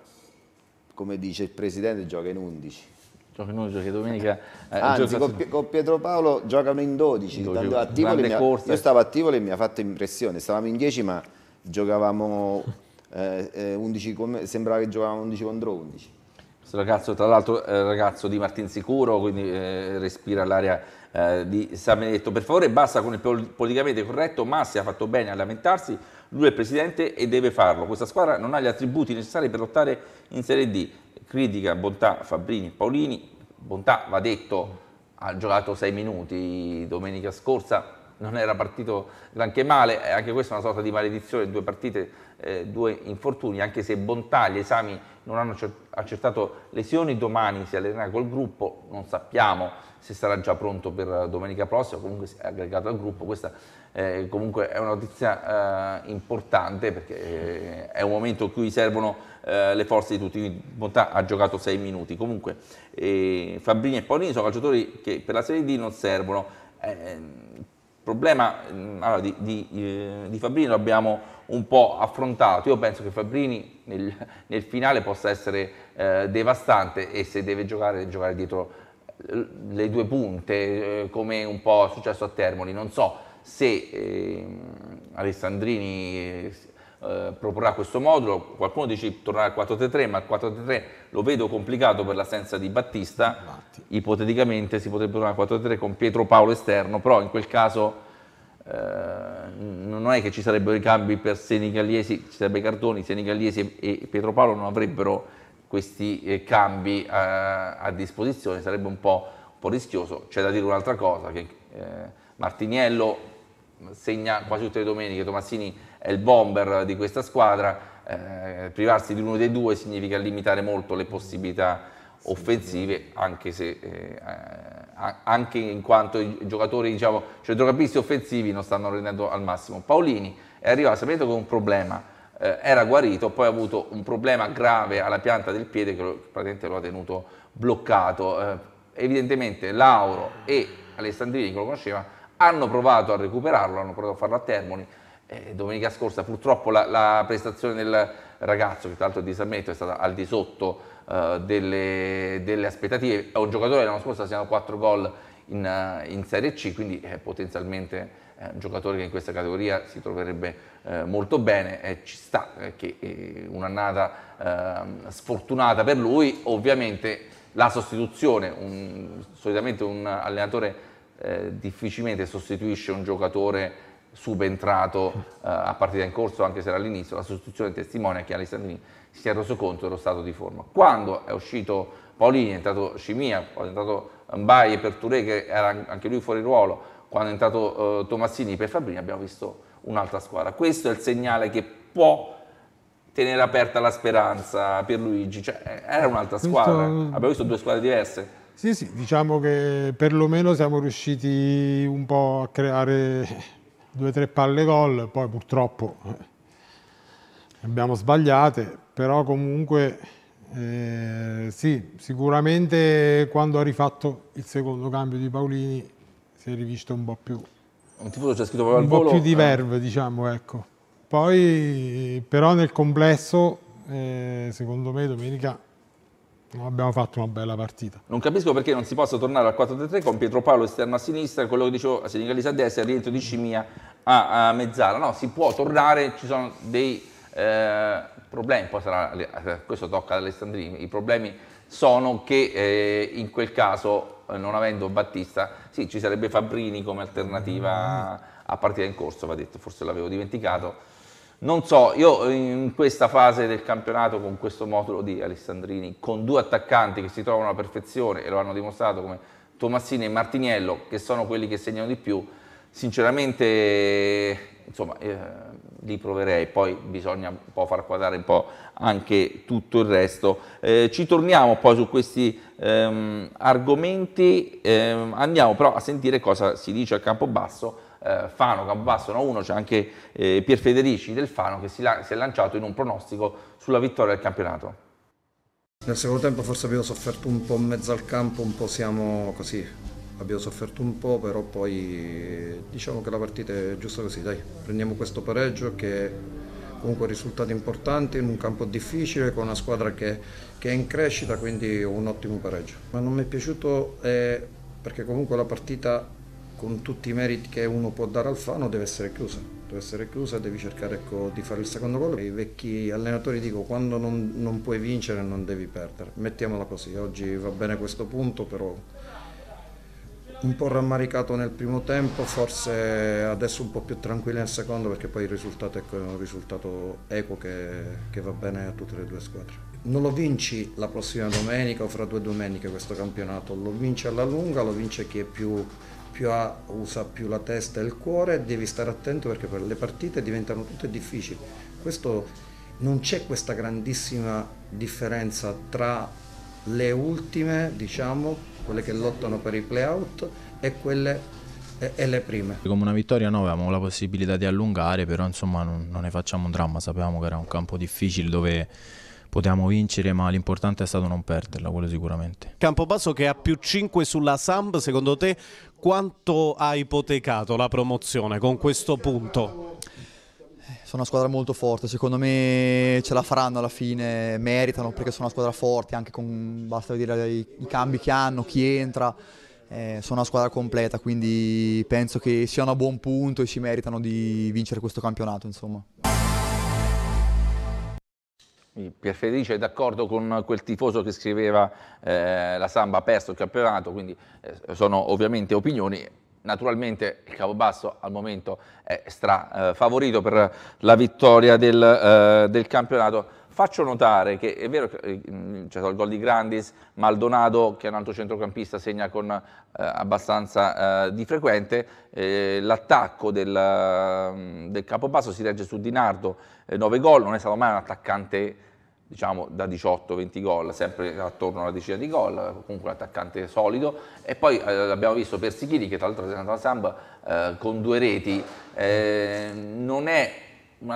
come dice il presidente, gioca in 11 giocano noi, giochi domenica. Eh, Anzi, gioca... con, con Pietro Paolo giocano in 12, 12 a Tivoli, mia, io stavo a Tivoli e mi ha fatto impressione, stavamo in 10 ma giocavamo eh, 11, eh, con, sembrava che giocavamo 11 contro 11. Questo ragazzo, tra l'altro, è il ragazzo di Martin Sicuro, quindi eh, respira l'area eh, di San Benedetto. Per favore, basta con il politicamente corretto. Massi ha fatto bene a lamentarsi lui è presidente e deve farlo. Questa squadra non ha gli attributi necessari per lottare in Serie D. Critica, bontà, Fabrini, Paolini, bontà va detto, ha giocato 6 minuti domenica scorsa, non era partito granché male, anche questa è una sorta di maledizione, due partite, eh, due infortuni, anche se bontà, gli esami non hanno accertato lesioni, domani si allenerà col gruppo, non sappiamo se sarà già pronto per domenica prossima, comunque si è aggregato al gruppo, questa eh, comunque è una notizia eh, importante perché eh, è un momento in cui servono eh, le forze di tutti, quindi Bontà ha giocato 6 minuti, comunque eh, Fabrini e Paolini sono calciatori che per la Serie D non servono, il problema mm, allora, di, di, di Fabrini lo un po' affrontato. Io penso che Fabrini nel, *laughs* nel finale possa essere eh, devastante e se deve giocare, deve giocare dietro le due punte, eh, come un po' è successo a Termoli. Non so se ehm, eh, Alessandrini eh, proporrà questo modulo, qualcuno dice di tornare al 4-3-3, ma il 4-3-3 lo vedo complicato per l'assenza di Battista, Infatti. ipoteticamente si potrebbe tornare al 4-3-3 con Pietro Paolo esterno, però in quel caso eh, non è che ci sarebbero i cambi per Senigallesi, ci sarebbe Cardoni, Senigallesi e Pietro Paolo non avrebbero questi eh, cambi a, a disposizione, sarebbe un po', un po rischioso. C'è da dire un'altra cosa, che eh, Martiniello segna quasi tutte le domeniche, Tomassini è il bomber di questa squadra, eh, privarsi di uno dei due significa limitare molto le possibilità offensive, anche, se, eh, anche in quanto i giocatori, diciamo, cioè i giocapisti offensivi non stanno rendendo al massimo. Paolini è arrivato, sapete con un problema, eh, era guarito, poi ha avuto un problema grave alla pianta del piede che lo, praticamente lo ha tenuto bloccato. Eh, evidentemente Lauro e Alessandrini che lo conosceva hanno provato a recuperarlo, hanno provato a farlo a Termoli, eh, domenica scorsa purtroppo la, la, prestazione del ragazzo, che tra l'altro è di San Benedetto, è stata al di sotto eh, delle, delle, aspettative, è un giocatore l'anno scorso ha segnato 4 gol in, eh, in, Serie C, quindi è potenzialmente eh, un giocatore che in questa categoria si troverebbe eh, molto bene e ci sta eh, che un'annata ehm, sfortunata per lui, ovviamente la sostituzione, un, solitamente un allenatore eh, difficilmente sostituisce un giocatore subentrato eh, a partita in corso, anche se era all'inizio, la sostituzione testimonia che Alessandrini si è reso conto dello stato di forma. Quando è uscito Paolini, è entrato Scimia, poi è entrato Mbai per Touré, che era anche lui fuori ruolo, quando è entrato eh, Tomassini per Fabrini abbiamo visto un'altra squadra. Questo è il segnale che può tenere aperta la speranza per Luigi, cioè, eh, era un'altra squadra, visto... abbiamo visto due squadre diverse sì, sì, diciamo che perlomeno siamo riusciti un po' a creare *laughs* due o tre palle gol, poi purtroppo eh, abbiamo sbagliate, però comunque eh, sì, sicuramente quando ha rifatto il secondo cambio di Paolini si è rivisto un po' più un tifoso c'è scritto proprio un al volo. po' più di eh. verve, eh. diciamo, ecco. Poi, però nel complesso, eh, secondo me domenica Abbiamo fatto una bella partita. Non capisco perché non si possa tornare al 4 3 con Pietro Paolo esterno a sinistra, quello che dicevo a Senegalese a destra, rientro di Scimia a, a, mezzala. No, si può tornare, ci sono dei eh, problemi, poi sarà, eh, questo tocca ad Alessandrini, i problemi sono che eh, in quel caso, eh, non avendo Battista, sì, ci sarebbe Fabrini come alternativa mm. a partita in corso, va detto, forse l'avevo dimenticato non so, io in questa fase del campionato con questo modulo di Alessandrini, con due attaccanti che si trovano alla perfezione e lo hanno dimostrato come Tomassini e Martiniello, che sono quelli che segnano di più, sinceramente insomma, eh, li proverei, poi bisogna un po' far quadrare un po' anche tutto il resto. Eh, ci torniamo poi su questi ehm, argomenti, ehm, andiamo però a sentire cosa si dice a Campobasso eh, Fano, Campobassano 1, c'è anche eh, Pier Federici del Fano che si, la si è lanciato in un pronostico sulla vittoria del campionato. Nel secondo tempo forse abbiamo sofferto un po' in mezzo al campo, un po' siamo così, abbiamo sofferto un po', però poi eh, diciamo che la partita è giusta così, dai, prendiamo questo pareggio che comunque è un risultato importante in un campo difficile, con una squadra che, che è in crescita, quindi un ottimo pareggio. Ma non mi è piaciuto eh, perché comunque la partita con tutti i meriti che uno può dare al Fano deve essere chiusa deve essere chiusa, devi cercare ecco, di fare il secondo gol. I vecchi allenatori dicono quando non, non, puoi vincere non devi perdere, mettiamola così, oggi va bene questo punto però un po' rammaricato nel primo tempo, forse adesso un po' più tranquillo nel secondo perché poi il risultato ecco, è un risultato equo che, che va bene a tutte le due squadre. Non lo vinci la prossima domenica o fra due domeniche questo campionato, lo vince alla lunga, lo vince chi è più doppio A usa più la testa e il cuore, devi stare attento perché per le partite diventano tutte difficili. Questo, non c'è questa grandissima differenza tra le ultime, diciamo, quelle che lottano per i playout e quelle e, le prime. Come una vittoria noi avevamo la possibilità di allungare, però insomma non, non ne facciamo un dramma, sapevamo che era un campo difficile dove potevamo vincere, ma l'importante è stato non perderla, quello sicuramente. Campobasso che ha più 5 sulla Samb, secondo te quanto ha ipotecato la promozione con questo punto? Sono una squadra molto forte, secondo me ce la faranno alla fine, meritano perché sono una squadra forte, anche con, basta vedere i, i cambi che hanno, chi entra. Eh, sono una squadra completa, quindi penso che siano a buon punto e si meritano di vincere questo campionato. Insomma. Pierfelice è d'accordo con quel tifoso che scriveva eh, la Samba ha perso il campionato, quindi eh, sono ovviamente opinioni. Naturalmente il Capobasso al momento è strafavorito eh, per la vittoria del, eh, del, campionato. Faccio notare che è vero che eh, c'è stato il gol di Grandis, Maldonado che è un altro centrocampista segna con eh, abbastanza di frequente, l'attacco del, del Capobasso si regge su Dinardo, 9 gol, non è stato mai un attaccante diciamo da 18-20 gol, sempre attorno alla decina di gol, comunque un attaccante solido e poi eh, abbiamo visto Persichini che tra l'altro è andato alla Samba eh, con due reti, eh, non è un,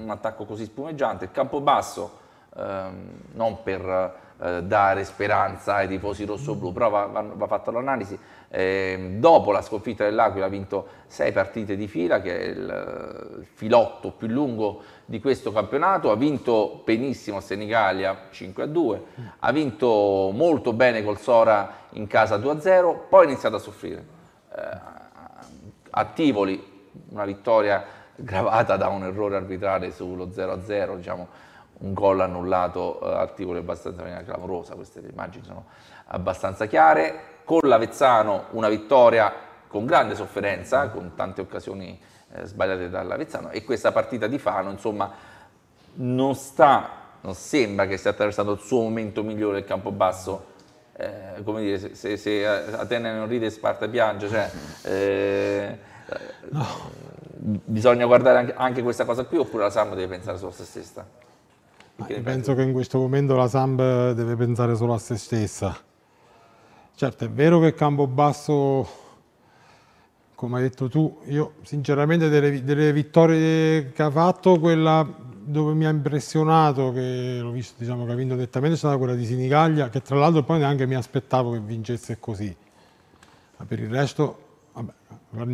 un, attacco così spumeggiante, il campo basso ehm, non per eh, dare speranza ai tifosi rossoblù, però va, va, va fatta l'analisi, eh, dopo la sconfitta dell'Aquila ha vinto 6 partite di fila, che è il, eh, il filotto più lungo di questo campionato, ha vinto benissimo a Senigallia 5 a 2, ha vinto molto bene col Sora in casa 2 a 0, poi ha iniziato a soffrire. Eh, a Tivoli una vittoria *laughs* gravata da un errore arbitrale sullo 0 a 0, diciamo, un gol annullato eh, Tivoli abbastanza clamorosa, queste immagini sono abbastanza chiare, con l'Avezzano una vittoria con grande sofferenza, mm. con tante occasioni eh, sbagliate dall'Avezzano e questa partita di Fano insomma non sta, non sembra che sia attraversato il suo momento migliore il Campobasso eh, come dire, se, se, se Atene non ride e Sparta piange, cioè, mm. eh, no. bisogna guardare anche, anche, questa cosa qui oppure la Samp deve pensare solo a se stessa? Che penso che in questo momento la Samp deve pensare solo a se stessa Certo, è vero che Campobasso, come hai detto tu, io sinceramente delle, delle vittorie che ha fatto, quella dove mi ha impressionato, che l'ho visto diciamo, che ha vinto nettamente, è stata quella di Sinigaglia, che tra l'altro poi neanche mi aspettavo che vincesse così. Ma per il resto, vabbè,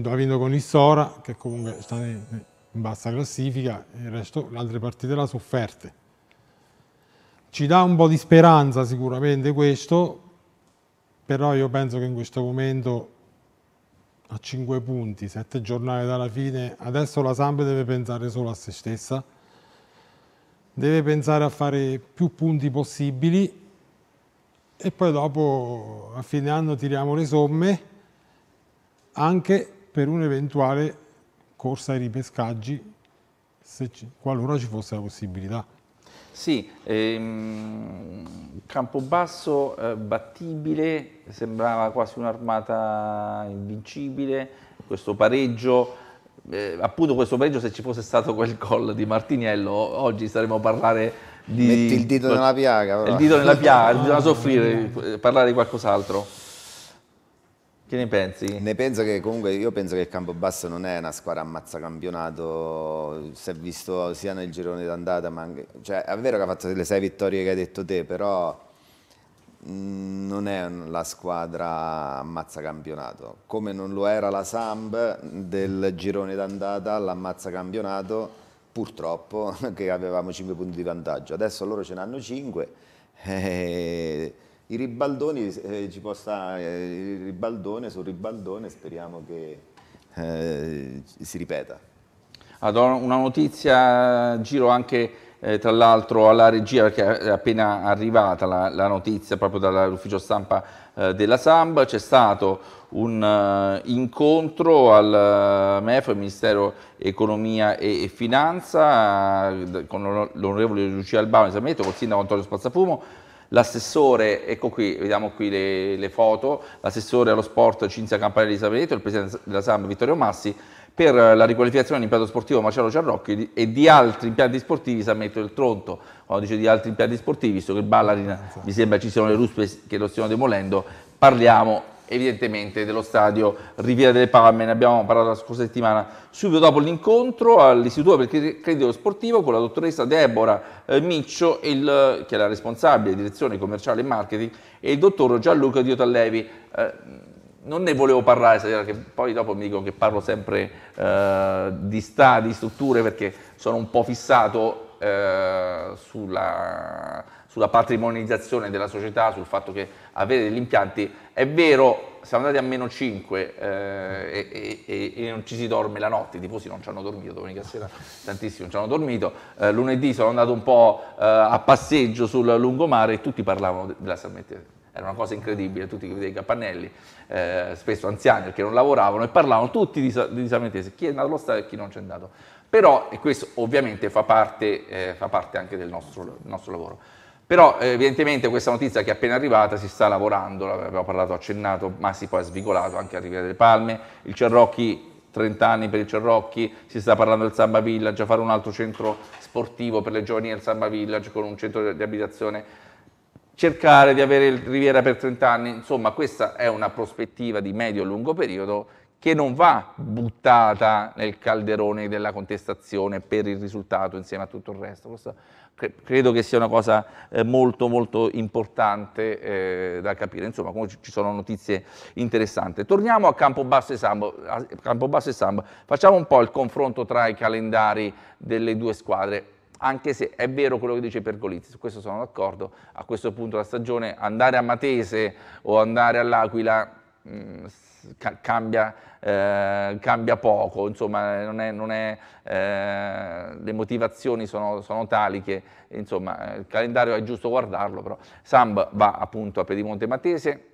ha vinto con il Sora, che comunque sta in, bassa classifica, e il resto, le altre partite l'ha sofferte. Ci dà un po' di speranza sicuramente questo, però io penso che in questo momento a 5 punti, 7 giornate dalla fine, adesso la Samp deve pensare solo a se stessa, deve pensare a fare più punti possibili e poi dopo a fine anno tiriamo le somme anche per un'eventuale corsa ai ripescaggi qualora ci fosse la possibilità. Sì, ehm, basso, eh, battibile, sembrava quasi un'armata invincibile, questo pareggio, eh, appunto questo pareggio se ci fosse stato quel gol di Martiniello oggi staremmo a parlare di... Metti il dito nella piaga. Però. Il dito nella piaga, bisogna *laughs* soffrire, eh, parlare di qualcos'altro. Che ne pensi? Ne penso che comunque io penso che il Campobasso non è una squadra ammazza campionato, si è visto sia nel girone d'andata, ma anche, cioè, è vero che ha fatto le sei vittorie che hai detto te, però mm, non è la squadra ammazza campionato, come non lo era la Samb del girone d'andata l'ammazza campionato purtroppo *laughs* che avevamo 5 punti di vantaggio, adesso loro ce n'hanno 5 *laughs* e i ribaldoni eh, ci possa eh, ribaldone sul ribaldone speriamo che eh, si ripeta allora, una notizia giro anche eh, tra l'altro alla regia perché è appena arrivata la, la notizia proprio dall'ufficio stampa eh, della Samba c'è stato un eh, incontro al MEF, il Ministero Economia e, Finanza con l'onorevole Lucia Albano di Sametto, sindaco Antonio Spazzafumo l'assessore, ecco qui, vediamo qui le, le foto, l'assessore allo sport Cinzia Campanelli di Savereto, il presidente della SAM Vittorio Massi, per la riqualificazione dell'impianto sportivo Marcello Ciarrocchi e di altri impianti sportivi Sammetto del Tronto. Quando dice di altri impianti sportivi, visto che Ballarina esatto. mi sembra ci siano le ruspe che lo stiano demolendo, parliamo evidentemente dello stadio Riviera delle Palme, ne abbiamo parlato la scorsa settimana, subito dopo l'incontro all'Istituto per il Credito Sportivo con la dottoressa Deborah eh, Miccio, il, eh, che è la responsabile di direzione commerciale e marketing, e il dottor Gianluca Diotallevi. Eh, non ne volevo parlare stasera, che poi dopo mi dicono che parlo sempre eh, di stadi, strutture, perché sono un po' fissato eh, sulla, sulla patrimonizzazione della società, sul fatto che avere degli impianti è vero, siamo andati a meno 5 eh, e, e, e, non ci si dorme la notte, i tifosi non ci hanno dormito domenica sera, tantissimi non ci hanno dormito, eh, lunedì sono andato un po' eh, a passeggio sul lungomare e tutti parlavano della Salmetteria era una cosa incredibile, tutti che vedevi i capannelli, eh, spesso anziani perché non lavoravano e parlavano tutti di, di Salmentese, chi è andato allo stadio e chi non c'è andato. Però, e questo ovviamente fa parte, eh, fa parte anche del nostro, del nostro lavoro. Però eh, evidentemente questa notizia che è appena arrivata si sta lavorando, l'abbiamo parlato, accennato, Massi poi ha svigolato anche a Riviera delle Palme, il Cerrocchi 30 anni per il Cerrocchi, si sta parlando del Samba Village, a fare un altro centro sportivo per le giovani del Samba Village con un centro di abitazione, cercare di avere il Riviera per 30 anni, insomma questa è una prospettiva di medio-lungo periodo che non va buttata nel calderone della contestazione per il risultato insieme a tutto il resto. Questo credo che sia una cosa eh, molto molto importante eh, da capire. Insomma, comunque ci sono notizie interessanti. Torniamo a Campobasso e Sambo. Campobasso e Sambo. Facciamo un po' il confronto tra i calendari delle due squadre anche se è vero quello che dice Pergolizzi, su questo sono d'accordo, a questo punto della stagione andare a Matese o andare all'Aquila mm, ca cambia, eh, cambia, poco, insomma, non è, non è, eh, le motivazioni sono, sono tali che insomma, eh, il calendario è giusto guardarlo, però Samb va appunto a Pedimonte Matese,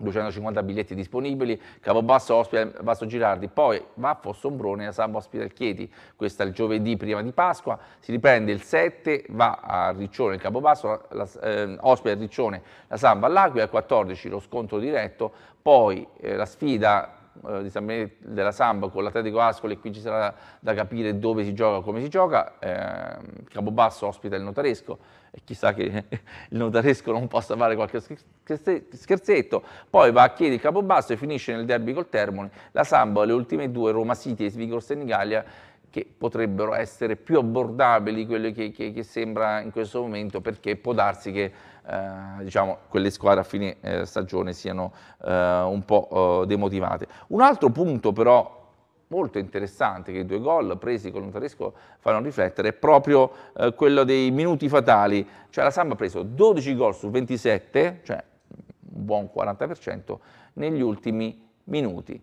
250 biglietti disponibili, Capobasso ospita Vasto Girardi, poi va a Fossombrone a San ospita il Chieti, questa è il giovedì prima di Pasqua, si riprende il 7, va a Riccione il Capobasso, la, la, eh, ospita il Riccione la Samba all'Aquila, il 14 lo scontro diretto poi eh, la sfida eh, della Samba con l'Atletico Ascoli e qui ci sarà da capire dove si gioca, come si gioca, eh, Capobasso ospita il notaresco e chissà che *laughs* il notaresco non possa fare qualche scherzetto, poi va a chiedere il Capobasso e finisce nel derby col Termoli, la Samba le ultime due Roma City e Svigor Senigallia che potrebbero essere più abbordabili quelle che, che, che sembra in questo momento perché può darsi che eh, diciamo, quelle squadre a fine eh, stagione siano eh, un po' eh, demotivate. Un altro punto però molto interessante che i due gol presi con un tedesco fanno riflettere è proprio eh, quello dei minuti fatali, cioè la Samba ha preso 12 gol su 27, cioè un buon 40% negli ultimi minuti.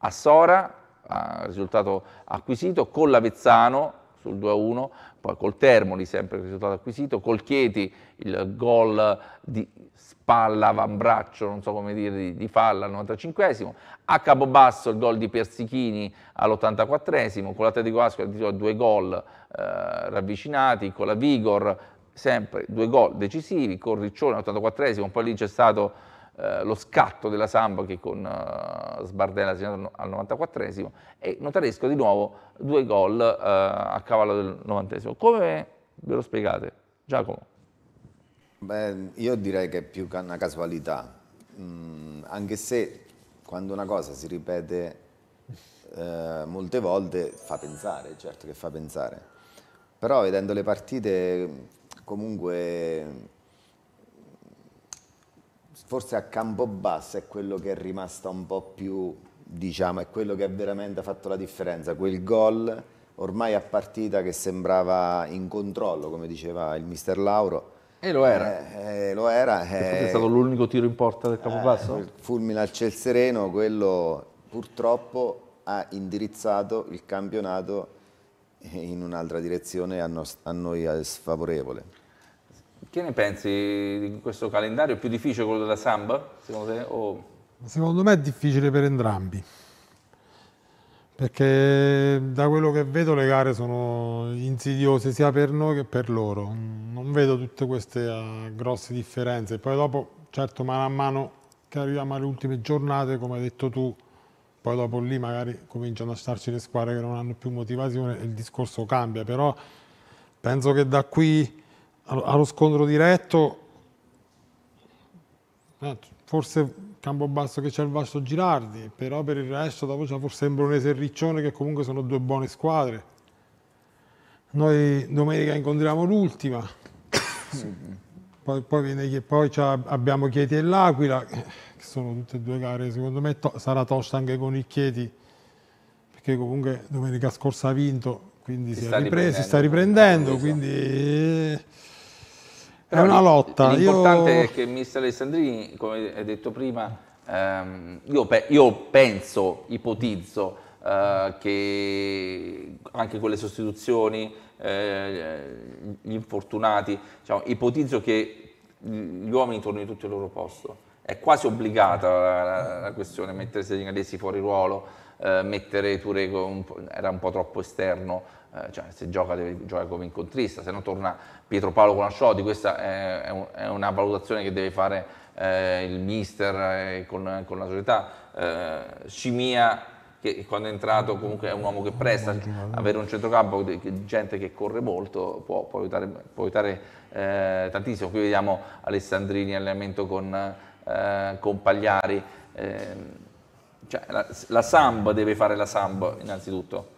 A Sora, risultato acquisito, con l'Avezzano sul 2-1, poi col Termoli sempre il risultato acquisito, col Chieti il gol di spalla, avambraccio, non so come dire, di, di falla al 95esimo, a Capobasso il gol di Persichini all'84esimo, con l'Atletico Asco addirittura due gol eh, ravvicinati, con la Vigor sempre due gol decisivi, con Riccione all'84esimo, poi lì c'è stato eh, lo scatto della Samba che con eh, Sbardella ha segnato al 94esimo e Notaresco di nuovo due gol eh, a cavallo del 90esimo. Come ve lo spiegate, Giacomo? Beh, io direi che è più che una casualità, mm, anche se quando una cosa si ripete eh, molte volte fa pensare, certo che fa pensare, però vedendo le partite comunque forse a Campobasso è quello che è rimasto un po' più, diciamo, è quello che ha veramente fatto la differenza, quel gol ormai a partita che sembrava in controllo, come diceva il mister Lauro. E lo era. Eh, eh, lo era. Eh, è stato l'unico tiro in porta del Campobasso? Eh, fulmine al ciel sereno, quello purtroppo ha indirizzato il campionato in un'altra direzione a, no, a noi eh, sfavorevole. Che ne pensi di questo calendario? È più difficile quello della Samba, secondo te? O... Secondo me è difficile per entrambi, perché da quello che vedo le gare sono insidiose sia per noi che per loro. Non vedo tutte queste ah, grosse differenze. Poi dopo, certo, mano a mano che arriviamo alle ultime giornate, come hai detto tu, poi dopo lì magari cominciano a starci le squadre che non hanno più motivazione e il discorso cambia, però penso che da qui allo scontro diretto eh, forse campo basso che c'è il Vasto Girardi però per il resto dopo c'è forse Embronese e Riccione che comunque sono due buone squadre noi domenica incontriamo l'ultima *coughs* poi, poi, poi abbiamo Chieti e L'Aquila che sono tutte e due gare secondo me to sarà tosta anche con il Chieti perché comunque domenica scorsa ha vinto quindi si, si, sta ripreso, si, sta riprendendo, esatto. quindi... Eh, però è una lotta. L'importante io... è che il mister Alessandrini, come hai detto prima, ehm, io, pe io, penso, ipotizzo eh, che anche con le sostituzioni, eh, gli infortunati, diciamo, ipotizzo che gli uomini tornino tutti al loro posto. È quasi obbligata la, la, la questione, mettere Senegalesi fuori ruolo, eh, mettere Turego era un po' troppo esterno, eh, cioè, se gioca deve giocare come incontrista, se no torna Pietro Paolo Colasciotti, questa è, è una valutazione che deve fare eh, il mister eh, con, con, la società. Eh, Scimia, che quando è entrato comunque è un uomo che presta, avere un centrocampo, gente che corre molto può, può aiutare, può aiutare eh, tantissimo. Qui vediamo Alessandrini in allenamento con, eh, con Pagliari. Ehm, cioè, la, la Samb deve fare la Samba innanzitutto.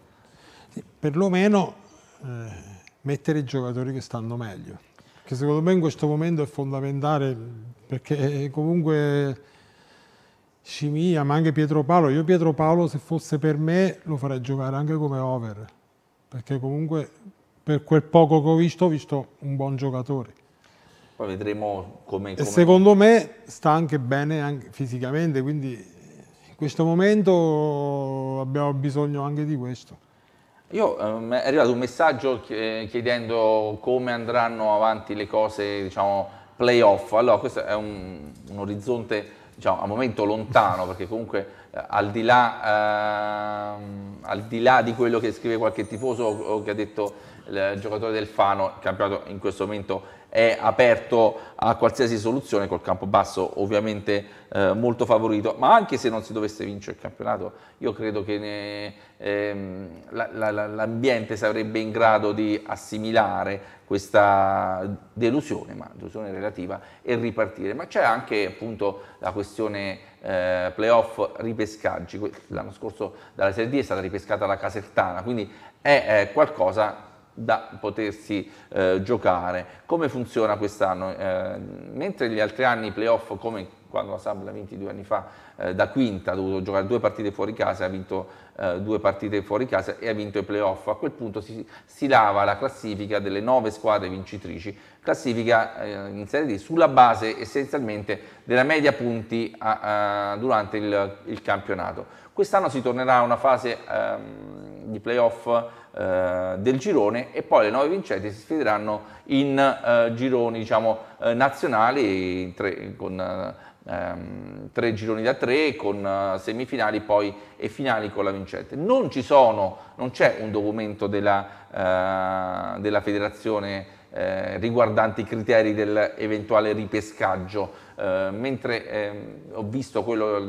Sì, perlomeno eh, mettere i giocatori che stanno meglio, che secondo me in questo momento è fondamentale perché eh, comunque Scimia, ma anche Pietro Paolo, io Pietro Paolo se fosse per me lo farei giocare anche come over, perché comunque per quel poco che ho visto ho visto un buon giocatore. Poi vedremo come... come... E secondo me sta anche bene anche fisicamente, quindi in questo momento abbiamo bisogno anche di questo. Io ehm, è arrivato un messaggio chiedendo come andranno avanti le cose, diciamo, playoff. Allora, questo è un, un orizzonte diciamo, a momento lontano, perché comunque eh, al, di là, ehm, al, di là, di quello che scrive qualche tifoso o, che ha detto il, il giocatore del Fano, il campionato in questo momento è aperto a qualsiasi soluzione col campo basso ovviamente eh, molto favorito, ma anche se non si dovesse vincere il campionato, io credo che ehm, l'ambiente la, la, sarebbe in grado di assimilare questa delusione, ma delusione relativa, e ripartire. Ma c'è anche appunto la questione eh, playoff ripescaggi, l'anno scorso dalla Serie D è stata ripescata la Casertana, quindi è eh, qualcosa da potersi eh, giocare. Come funziona quest'anno? Eh, mentre gli altri anni i playoff, come quando la Sab l'ha vinti due anni fa eh, da quinta, ha dovuto giocare due partite fuori casa, ha vinto eh, due partite fuori casa e ha vinto i playoff. A quel punto si stilava la classifica delle nove squadre vincitrici classifica eh, in Serie D sulla base essenzialmente della media punti a, a, durante il, il campionato. Quest'anno si tornerà a una fase ehm, di playoff eh, del girone e poi le nuove vincenti si sfideranno in eh, gironi diciamo, eh, nazionali tre, con ehm, tre gironi da tre con eh, semifinali poi e finali con la vincente. Non c'è un documento della, eh, della federazione eh, riguardanti i criteri dell'eventuale ripescaggio eh, mentre eh, ho visto quello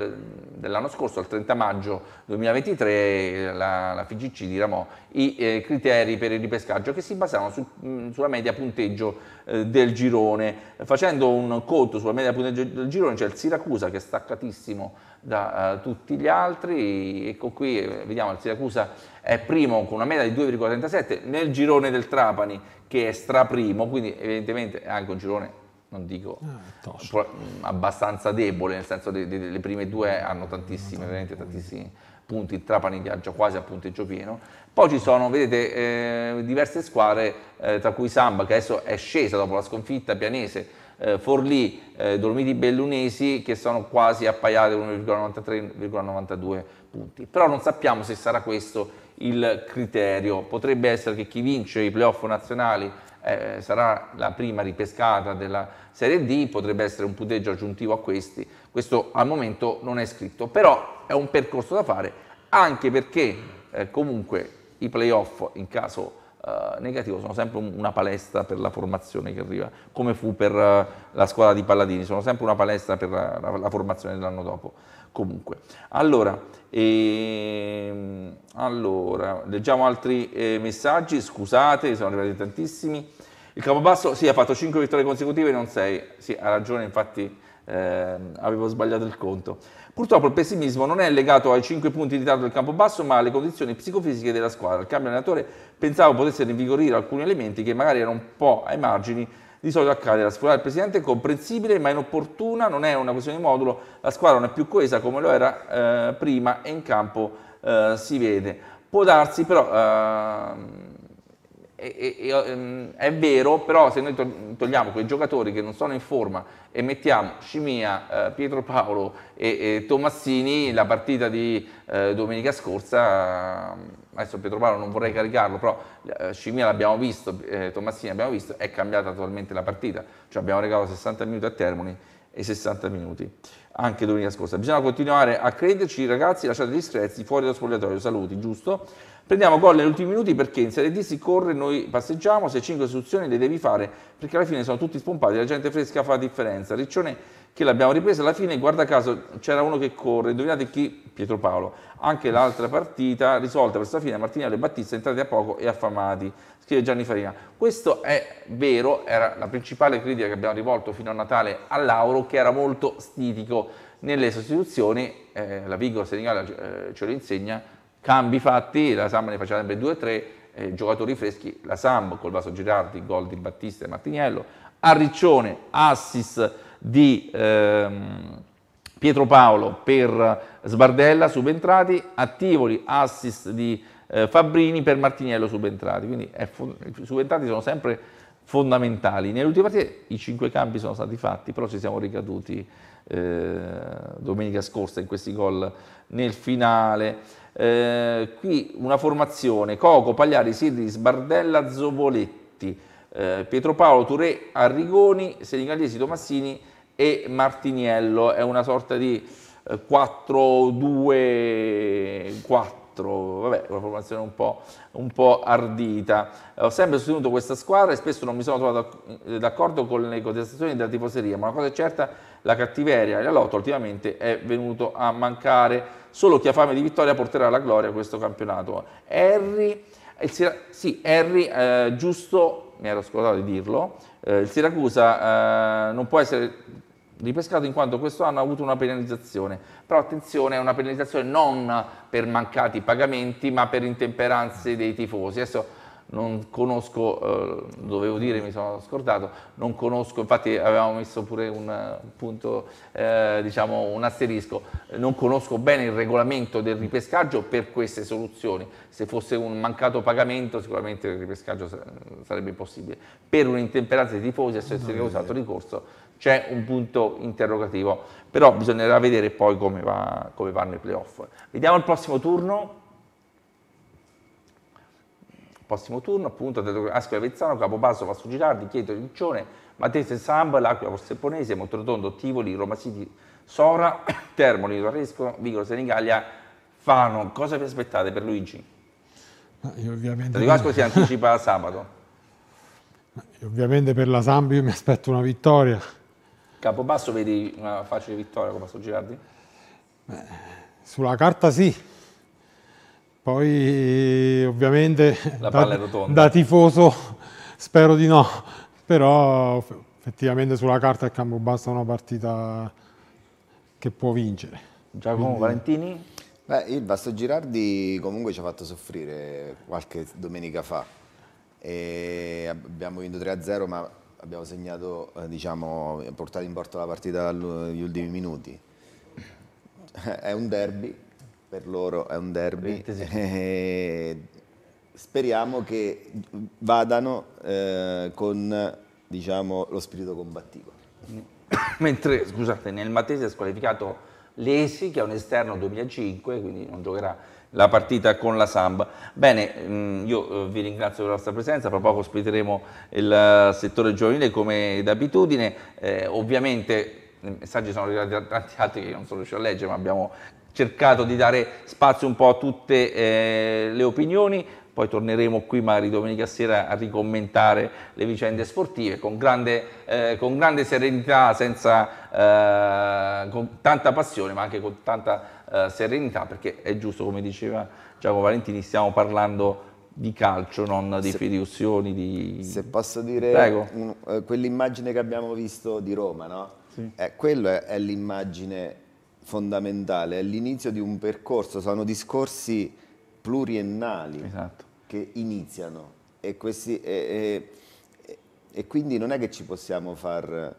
dell'anno scorso, il 30 maggio 2023, la, la FIGC diramò i eh, criteri per il ripescaggio che si basavano su, mh, mm, sulla media punteggio eh, del girone. Facendo un conto sulla media punteggio del girone c'è il Siracusa che è staccatissimo da uh, tutti gli altri, ecco qui vediamo il Siracusa è primo con una media di 2,37 nel girone del Trapani che è straprimo, quindi evidentemente è anche un girone non dico ah, mm, abbastanza debole, nel senso che le prime due ah, hanno tantissimi, veramente tantissimi punti, il Trapani viaggia quasi a punteggio pieno, poi ci sono, vedete, eh, diverse squadre, eh, tra cui Samba che adesso è scesa dopo la sconfitta pianese, eh, Forlì, eh, Dolomiti Bellunesi che sono quasi appaiate 1,93,92 punti, però non sappiamo se sarà questo il criterio, potrebbe essere che chi vince i playoff nazionali eh, sarà la prima ripescata della Serie D, potrebbe essere un punteggio aggiuntivo a questi, questo al momento non è scritto, però è un percorso da fare anche perché eh, comunque i playoff in caso eh, negativo sono sempre una palestra per la formazione che arriva, come fu per uh, la squadra di Palladini, sono sempre una palestra per la, la, la formazione dell'anno dopo. Comunque, allora, e, ehm, allora, leggiamo altri eh, messaggi, scusate, sono arrivati tantissimi. Il Capobasso, sì, ha fatto 5 vittorie consecutive, non 6. Sì, ha ragione, infatti eh, avevo sbagliato il conto. Purtroppo il pessimismo non è legato ai 5 punti di ritardo del Campobasso, ma alle condizioni psicofisiche della squadra. Il cambio allenatore pensavo potesse rinvigorire alcuni elementi che magari erano un po' ai margini di solito accade, la sfuriata del presidente è comprensibile ma inopportuna, non è una questione di modulo, la squadra non è più coesa come lo era eh, prima e in campo eh, si vede. Può darsi però... Eh, e, e, ehm, è vero, però se noi togliamo quei giocatori che non sono in forma e mettiamo Scimia, eh, Pietro Paolo e, e, Tommassini, la partita di eh, domenica scorsa, ehm, adesso Pietro Paolo non vorrei caricarlo, però eh, Scimia l'abbiamo visto, eh, Tommassini l'abbiamo visto, è cambiata totalmente la partita, cioè abbiamo regalato 60 minuti a Termoni e 60 minuti anche domenica scorsa. Bisogna continuare a crederci, ragazzi, lasciate gli strezzi fuori dallo spogliatoio, saluti, giusto? Prendiamo gol negli ultimi minuti perché in Serie D si corre, noi passeggiamo, se 5 istituzioni le devi fare perché alla fine sono tutti spompati, la gente fresca fa la differenza. Riccione che l'abbiamo ripresa alla fine, guarda caso c'era uno che corre, indovinate chi? Pietro Paolo. Anche l'altra partita risolta per questa fine, Martinello e Battista entrati a poco e affamati, scrive Gianni Farina. Questo è vero, era la principale critica che abbiamo rivolto fino a Natale a Lauro, che era molto stitico nelle sostituzioni, eh, la Vigo Senegal eh, ce lo insegna, cambi fatti, la Samba ne faceva sempre 2-3, eh, giocatori freschi, la Sam col vaso Girardi, gol di Battista e Martiniello, Arriccione, Assis, di ehm, Pietro Paolo per Sbardella subentrati, Attivoli assist di eh, Fabbrini per Martiniello subentrati, quindi i subentrati sono sempre fondamentali. Nelle ultime partite i cinque cambi sono stati fatti, però ci siamo ricaduti eh, domenica scorsa in questi gol nel finale. Eh, qui una formazione, Coco, Pagliari, Sirri, Sbardella, Zoboletti, eh, Pietro Paolo, Touré, Arrigoni, Senigalesi, Tomassini, e Martiniello, è una sorta di 4-2-4 eh, vabbè, una formazione un po', un po', ardita. Ho sempre sostenuto questa squadra e spesso non mi sono trovato eh, d'accordo con le contestazioni della tifoseria, ma una cosa è certa, la cattiveria e la lotta ultimamente è venuto a mancare. Solo chi ha fame di vittoria porterà alla gloria a questo campionato. Harry, eh, sì, Harry eh, giusto, mi ero scordato di dirlo, eh, il Siracusa eh, non può essere ripescato in quanto questo anno ha avuto una penalizzazione, però attenzione è una penalizzazione non per mancati pagamenti ma per intemperanze dei tifosi. Adesso non conosco, eh, dovevo dire, mi sono scordato, non conosco, infatti avevamo messo pure un eh, punto, eh, diciamo un asterisco, non conosco bene il regolamento del ripescaggio per queste soluzioni, se fosse un mancato pagamento sicuramente il ripescaggio sarebbe impossibile, per un'intemperanza dei tifosi a essere causato ricorso c'è un punto interrogativo, però bisognerà vedere poi come, va, come vanno i playoff. Vediamo il prossimo turno. Prossimo turno, appunto, Ascoli Avezzano, Capobasso, Vasto Girardi, Chieto, Riccione, Matese, Samba, L'Aquila, Porseponese, Montrotondo, Tivoli, Roma City, Sora, *coughs* Termoli, Torresco, Vigoro, Senigallia, Fano. Cosa vi aspettate per Luigi? No, io ovviamente... Tadico si anticipa *laughs* sabato. Ovviamente per la Samba io mi aspetto una vittoria. Capo Basso vedi una facile vittoria con Passo Girardi? Beh, sulla carta sì, poi ovviamente da, da, tifoso spero di no, però effettivamente sulla carta il campo basta una partita che può vincere. Giacomo Quindi... Valentini? Beh, il Basto Girardi comunque ci ha fatto soffrire qualche domenica fa. E abbiamo vinto 3-0 ma abbiamo segnato, eh, diciamo, portato in porto la partita negli ultimi minuti. *laughs* È un derby, per loro è un derby. *laughs* Eh, speriamo che vadano eh, con diciamo, lo spirito combattivo. *coughs* Mentre, scusate, nel Matese è squalificato Lesi, che è un esterno 2005, quindi non giocherà la partita con la Samba. Bene, mm, io eh, vi ringrazio per la vostra presenza, tra poco ospiteremo il eh, settore giovanile come d'abitudine, eh, ovviamente i messaggi sono arrivati da tanti altri che io non sono riuscito a leggere, ma abbiamo cercato di dare spazio un po' a tutte eh, le opinioni, poi torneremo qui magari domenica sera a ricommentare le vicende sportive con grande, eh, con grande serenità, senza, eh, con tanta passione ma anche con tanta eh, serenità perché è giusto come diceva Giacomo Valentini stiamo parlando di calcio, non di fiduzioni. Di... Se posso dire, eh, quell'immagine che abbiamo visto di Roma, no? Sì. Eh, quello è, è l'immagine fondamentale, è l'inizio di un percorso, sono discorsi pluriennali esatto. che iniziano e, questi, e, e, e, quindi non è che ci possiamo far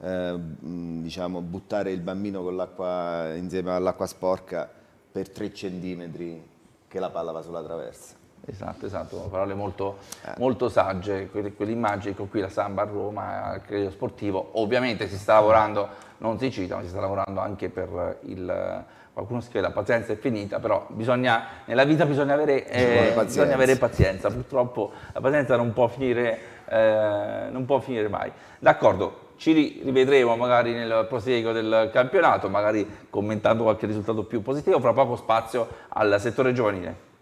eh, diciamo, buttare il bambino con l'acqua insieme all'acqua sporca per tre centimetri che la palla va sulla traversa. Esatto, esatto, parole molto, eh. molto sagge, quell'immagine con cui la Samba a Roma, al credo sportivo, ovviamente si sta lavorando non si cita, ma si sta lavorando anche per il... Qualcuno scrive la pazienza è finita, però bisogna, nella vita bisogna avere, eh, bisogna avere pazienza. Purtroppo la pazienza non può finire, eh, non può finire mai. D'accordo, ci rivedremo magari nel prosieguo del campionato, magari commentando qualche risultato più positivo, fra poco spazio al settore giovanile.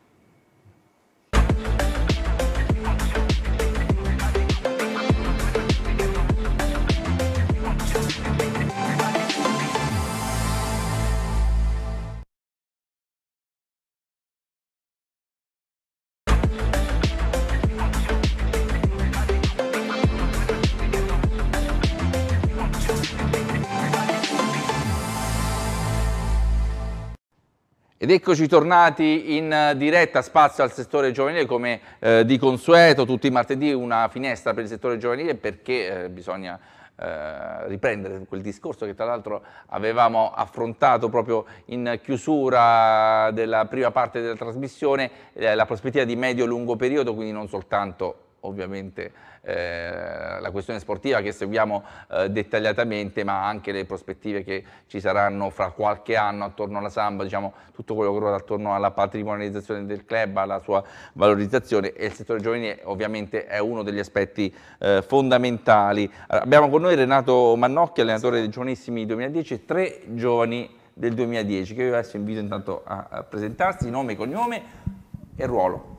Ed eccoci tornati in eh, diretta, spazio al settore giovanile come eh, di consueto, tutti i martedì una finestra per il settore giovanile perché eh, bisogna eh, riprendere quel discorso che tra l'altro avevamo affrontato proprio in chiusura della prima parte della trasmissione, eh, la prospettiva di medio-lungo periodo, quindi non soltanto ovviamente eh, la questione sportiva che seguiamo eh, dettagliatamente, ma anche le prospettive che ci saranno fra qualche anno attorno alla Samba, diciamo, tutto quello che ruota attorno alla patrimonializzazione del club, alla sua valorizzazione e il settore giovanile ovviamente è uno degli aspetti eh, fondamentali. abbiamo con noi Renato Mannocchi, allenatore dei giovanissimi 2010, tre giovani del 2010 che io adesso invito intanto a, a presentarsi, nome, cognome e ruolo.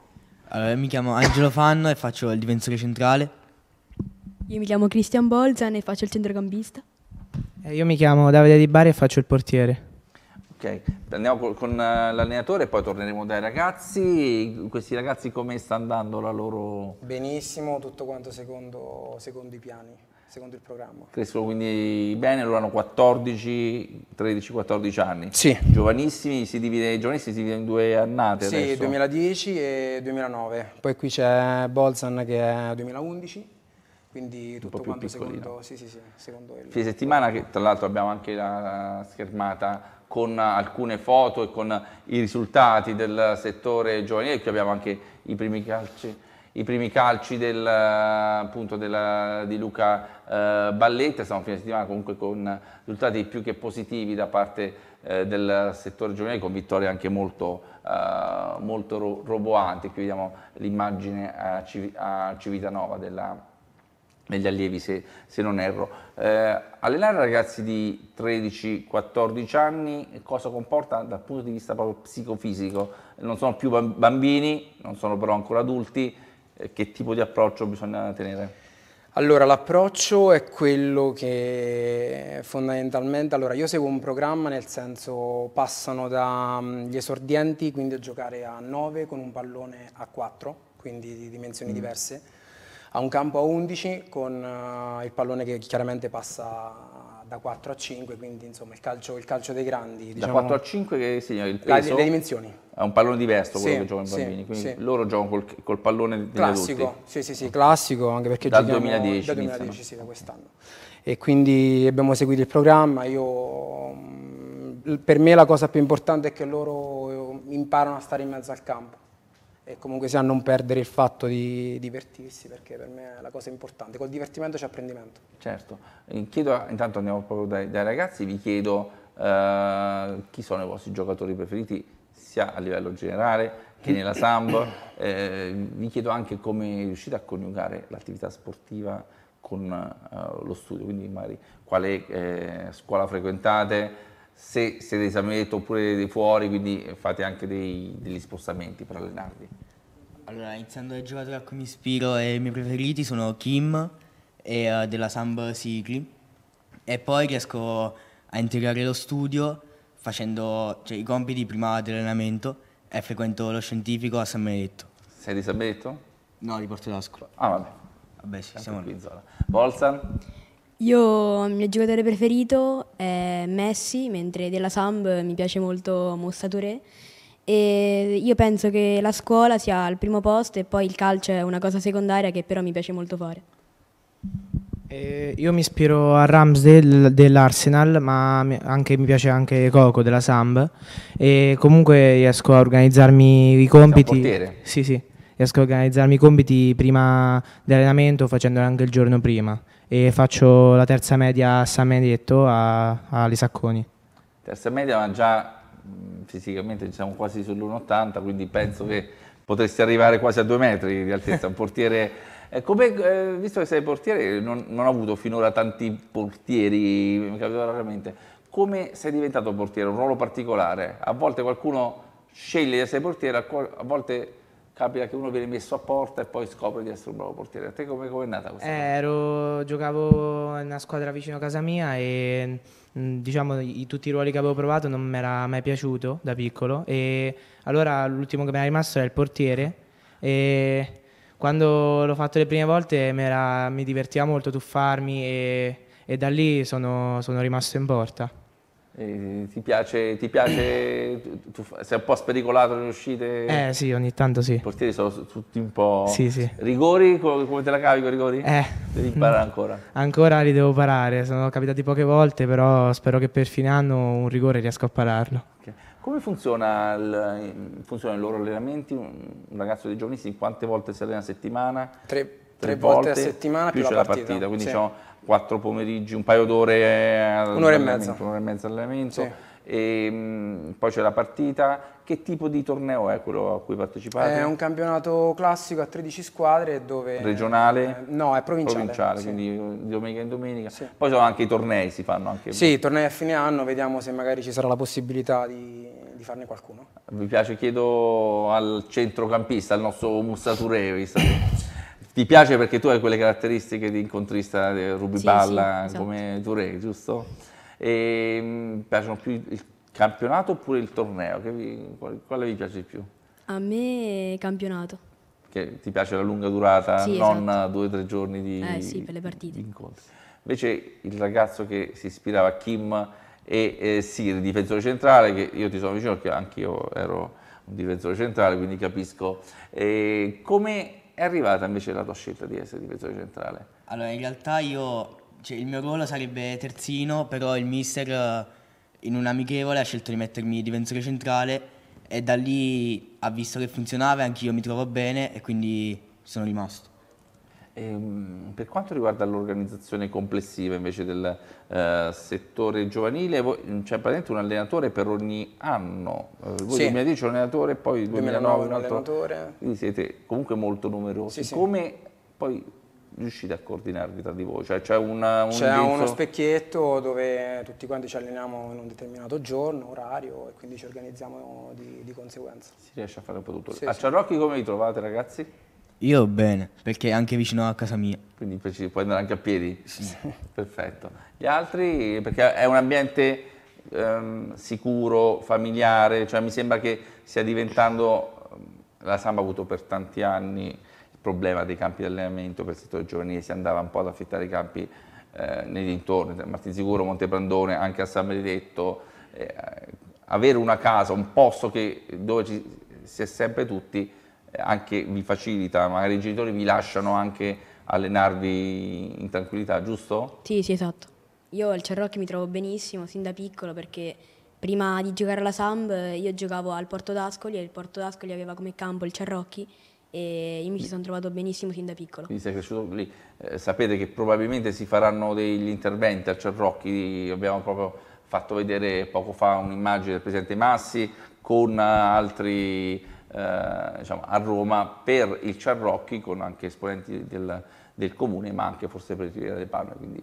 Allora, io mi chiamo Angelo Fanno e faccio il difensore centrale. Io mi chiamo Christian Bolzan e faccio il centrocampista. Eh, io mi chiamo Davide Di Bari e faccio il portiere. Ok, andiamo con eh, l'allenatore e poi torneremo dai ragazzi. Questi ragazzi come sta andando la loro... Benissimo, tutto quanto secondo, secondo i piani secondo il programma. Crescono quindi bene, loro hanno 14, 13-14 anni. Sì. Giovanissimi si divide, giovanissimi si divide in due annate Sì, adesso. 2010 e 2009. Poi qui c'è Bolzan che è 2011 quindi tutto quanto piccolino. secondo, sì, sì, sì, Fine settimana che tra l'altro abbiamo anche la schermata con alcune foto e con i risultati del settore giovanile, qui abbiamo anche i primi calci, i primi calci del, appunto, della, di Luca eh, Balletta, siamo a fine settimana comunque con risultati più che positivi da parte eh, del settore giovanile con vittorie anche molto, eh, molto ro roboanti, qui vediamo l'immagine a, Civ a, Civitanova della degli allievi se, se non erro. Eh, allenare ragazzi di 13-14 anni cosa comporta dal punto di vista proprio psicofisico? Non sono più bambini, non sono però ancora adulti, eh, che tipo di approccio bisogna tenere? Allora, l'approccio è quello che fondamentalmente, allora io seguo un programma nel senso passano dagli mm, esordienti quindi a giocare a 9 con un pallone a 4, quindi di dimensioni mm. diverse, a un campo a 11 con uh, il pallone che chiaramente passa da 4 a 5, quindi insomma il calcio, il calcio dei grandi. Da 4 diciamo, a 5 che segna il peso? La, le dimensioni. È un pallone diverso quello sì, che giocano i bambini, quindi sì. loro giocano col, col pallone degli classico, adulti. Sì, sì, sì, classico, anche perché dal giochiamo 2010, dal 2010, iniziano. sì, da quest'anno. E quindi abbiamo seguito il programma, io, mm, per me la cosa più importante è che loro eh, imparano a stare in mezzo al campo e comunque sia non perdere il fatto di divertirsi perché per me è la cosa importante, col divertimento c'è apprendimento. Certo, eh, chiedo, intanto andiamo proprio dai, dai ragazzi, vi chiedo eh, chi sono i vostri giocatori preferiti sia a livello generale che nella Sambo, *coughs* eh, vi chiedo anche come riuscite a coniugare l'attività sportiva con eh, lo studio, quindi magari quale eh, scuola frequentate, se siete di San esaminato oppure di fuori, quindi fate anche dei, degli spostamenti per allenarvi. Allora, iniziando dai giocatori a cui mi ispiro, e i miei preferiti sono Kim e, uh, della Samb Sigli e poi riesco a integrare lo studio facendo cioè, i compiti prima dell'allenamento e frequento lo scientifico a San Benedetto. Sei di San Benedetto? No, di Porto d'Ascolo. Ah, vabbè. Vabbè, sì, siamo qui in zona. Bolsa? Io, il mio giocatore preferito è Messi, mentre della Samb mi piace molto Mossa E io penso che la scuola sia al primo posto e poi il calcio è una cosa secondaria che però mi piace molto fare. Eh, io mi ispiro a Ramsdale dell'Arsenal, ma anche, mi piace anche Coco della Samb. E comunque riesco a organizzarmi i compiti. Sì, sì, riesco a organizzarmi i compiti prima dell'allenamento, facendoli anche il giorno prima e faccio la terza media a San Benedetto, a, a Lisacconi. Terza media ma già fisicamente siamo quasi sull'1,80, quindi penso che potresti arrivare quasi a due metri di altezza, un portiere... Eh, come, eh, visto che sei portiere, non, non ho avuto finora tanti portieri, mi capita raramente, come sei diventato portiere? Un ruolo particolare? A volte qualcuno sceglie di essere portiere, a volte capita che uno viene messo a porta e poi scopre di essere un bravo portiere. A te come è nata questa eh, ero, giocavo in una squadra vicino a casa mia e mm, diciamo i, tutti i ruoli che avevo provato non mi era mai piaciuto da piccolo e allora l'ultimo che mi era rimasto era il portiere e quando l'ho fatto le prime volte mi, era, mi divertiva molto tuffarmi e, e da lì sono, sono rimasto in porta ti piace, ti piace tu, tu, sei un po' spericolato nelle uscite? Eh sì, ogni tanto sì. I portieri sono tutti un po'... Sì, sì. Rigori, come te la cavi con i rigori? Eh. Devi imparare no. ancora. Ancora li devo parare, sono capitati poche volte, però spero che per fine anno un rigore riesco a pararlo. Okay. Come funziona il, funzionano i loro allenamenti? Un ragazzo dei giovanisti quante volte si allena a settimana? Tre, tre, tre volte, volte, a settimana più, più la, partita. partita. Quindi sì. diciamo, quattro pomeriggi, un paio d'ore eh, un'ora e mezza, un'ora e mezza allenamento. Sì. E, ehm, mh, poi c'è la partita. Che tipo di torneo è quello a cui partecipate? È un campionato classico a 13 squadre dove... Regionale? Eh, no, è provinciale. Provinciale, sì. quindi eh, domenica in domenica. Sì. Poi sono anche i tornei, si fanno anche... Sì, tornei a fine anno, vediamo se magari ci sarà la possibilità di, di farne qualcuno. Vi piace? Chiedo al centrocampista, al nostro Mustature, visto che... Ti piace perché tu hai quelle caratteristiche di incontrista, eh, rubiballa, sì, sì, esatto. come esatto. Touré, giusto? E, ehm, piacciono più il campionato oppure il torneo? Vi, quale vi piace di più? A me campionato. Che ti piace la lunga durata, sì, non esatto. due o tre giorni di, eh, sì, per le partite. incontri. Invece il ragazzo che si ispirava a Kim e eh, Siri, difensore centrale, che io ti sono vicino perché anche io ero un difensore centrale, quindi capisco. Eh, come è arrivata invece la tua scelta di essere difensore centrale? Allora, in realtà io, cioè, il mio ruolo sarebbe terzino, però il mister eh, in un amichevole ha scelto di mettermi difensore centrale e da lì ha visto che funzionava e anch'io mi trovo bene e quindi sono rimasto. Ehm, per quanto riguarda l'organizzazione complessiva invece del eh, settore giovanile, voi, mm, c'è praticamente un allenatore per ogni anno, eh, voi sì. 2010 un allenatore, poi 2009, 2009 un altro, allenatore. quindi siete comunque molto numerosi. Sì, Come poi riuscite a coordinarvi tra di voi? Cioè, c'è una, un uno specchietto dove tutti quanti ci alleniamo in un determinato giorno, orario e quindi ci organizziamo di, di conseguenza. Si riesce a fare un po' tutto. Sì, a Ciarrocchi sì. come vi trovate ragazzi? Io bene, perché è anche vicino a casa mia. Quindi puoi andare anche a piedi? Sì. *laughs* Perfetto. Gli altri, perché è un ambiente ehm, sicuro, familiare, cioè mi sembra che stia diventando, ehm, la Samba ha avuto per tanti anni il problema dei campi di allenamento per il settore giovanile, si andava un po' ad affittare i campi eh, nei dintorni, Martinsicuro, Montebrandone, anche a San Benedetto, eh, avere una casa, un posto che, dove ci, si è sempre tutti, anche vi facilita, magari i genitori vi lasciano anche allenarvi in tranquillità, giusto? Sì, sì, esatto. Io al Cerrocchi mi trovo benissimo sin da piccolo perché prima di giocare alla Samb io giocavo al Porto d'Ascoli e il Porto d'Ascoli aveva come campo il Cerrocchi e io mi ci sono trovato benissimo sin da piccolo. Quindi sei cresciuto lì. Eh, sapete che probabilmente si faranno degli interventi al Cerrocchi, abbiamo proprio fatto vedere poco fa un'immagine del presidente Massi con altri eh, diciamo, a Roma per il Ciarrocchi con anche esponenti del, del comune ma anche forse per il Riviera delle Palme, quindi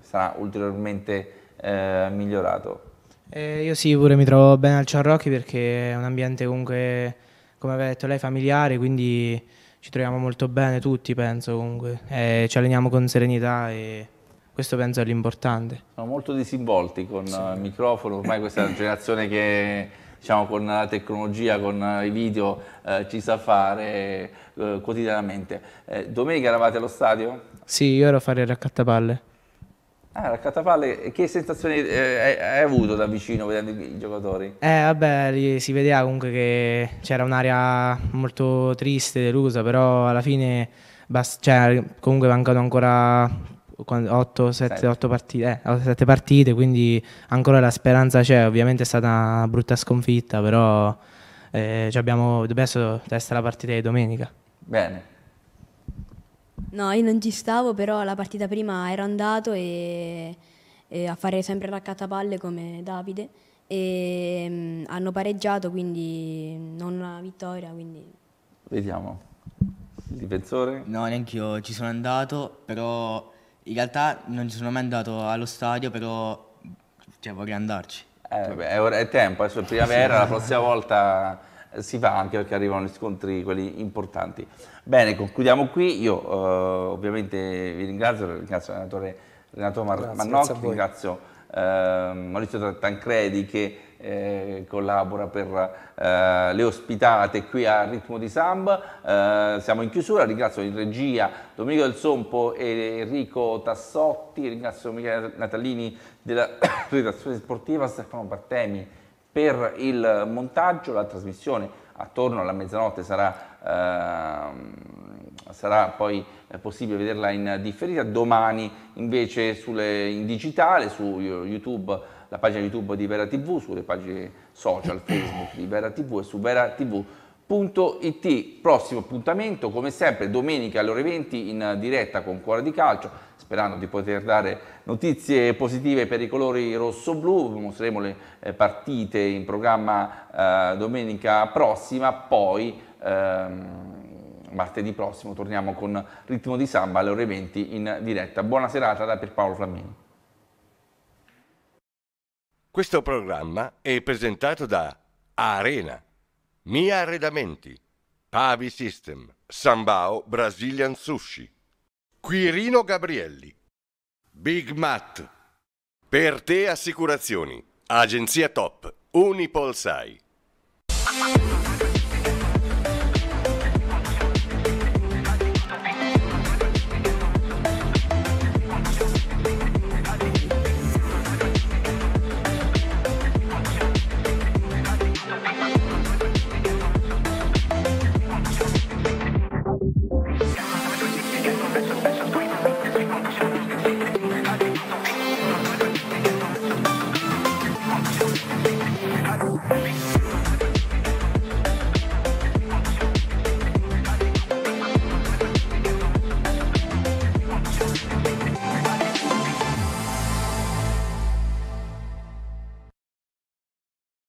sarà ulteriormente eh, migliorato. Eh, io sì, pure mi trovo bene al Ciarrocchi perché è un ambiente comunque, come aveva detto lei, familiare, quindi ci troviamo molto bene tutti, penso comunque. Eh, ci alleniamo con serenità e questo penso è l'importante. Sono molto disinvolti con sì. Eh, il microfono, ormai questa è una generazione che diciamo, con la tecnologia, con eh, i video eh, ci sa fare eh, quotidianamente. Eh, domenica eravate allo stadio? Sì, io ero a fare il raccattapalle. Ah, raccattapalle, che sensazioni eh, hai avuto da vicino vedendo i giocatori? Eh, vabbè, si vedeva comunque che c'era un'area molto triste, delusa, però alla fine cioè, comunque mancano ancora 8, 7, 8 partite, eh, 7 partite, quindi ancora la speranza c'è, ovviamente è stata una brutta sconfitta, però eh, abbiamo, adesso testa la partita di domenica. Bene. No, io non ci stavo, però la partita prima ero andato e, e a fare sempre raccattapalle come Davide e mh, mm, hanno pareggiato, quindi non una vittoria. Quindi... Vediamo. Il difensore? No, neanche io ci sono andato, però in realtà non ci sono mai andato allo stadio, però cioè, vorrei andarci. Eh, vabbè, è, è, tempo, adesso è primavera, la prossima *laughs* volta si fa anche perché arrivano gli scontri, quelli importanti. Bene, concludiamo qui. Io eh, ovviamente vi ringrazio, ringrazio l'allenatore Renato Mar- Mannocchi, ringrazio Ehm, Maurizio Tancredi che eh, collabora per eh, le ospitate qui a Ritmo di Samba. Eh, siamo in chiusura, ringrazio in regia Domenico Del Sompo e Enrico Tassotti, ringrazio Michele Natalini della *coughs* redazione sportiva, Stefano Bartemi per il montaggio, la trasmissione attorno alla mezzanotte sarà... Ehm, sarà poi eh, possibile vederla in differita, domani invece sulle, in digitale su YouTube, la pagina YouTube di Vera TV, sulle pagine social *coughs* Facebook di Vera TV e su Vera veratv.it. Prossimo appuntamento, come sempre, domenica alle ore 20 in diretta con Cuore di Calcio, sperando di poter dare notizie positive per i colori rosso-blu, mostreremo le eh, partite in programma eh, domenica prossima, poi... Ehm, martedì prossimo torniamo con Ritmo di Samba alle ore 20 in diretta. Buona serata da Pierpaolo Flammini. Questo programma è presentato da Arena, Mia Arredamenti, Pavi System, Sambao Brazilian Sushi, Quirino Gabrielli, Big Mat, Per Te Assicurazioni, Agenzia Top, Unipolsai.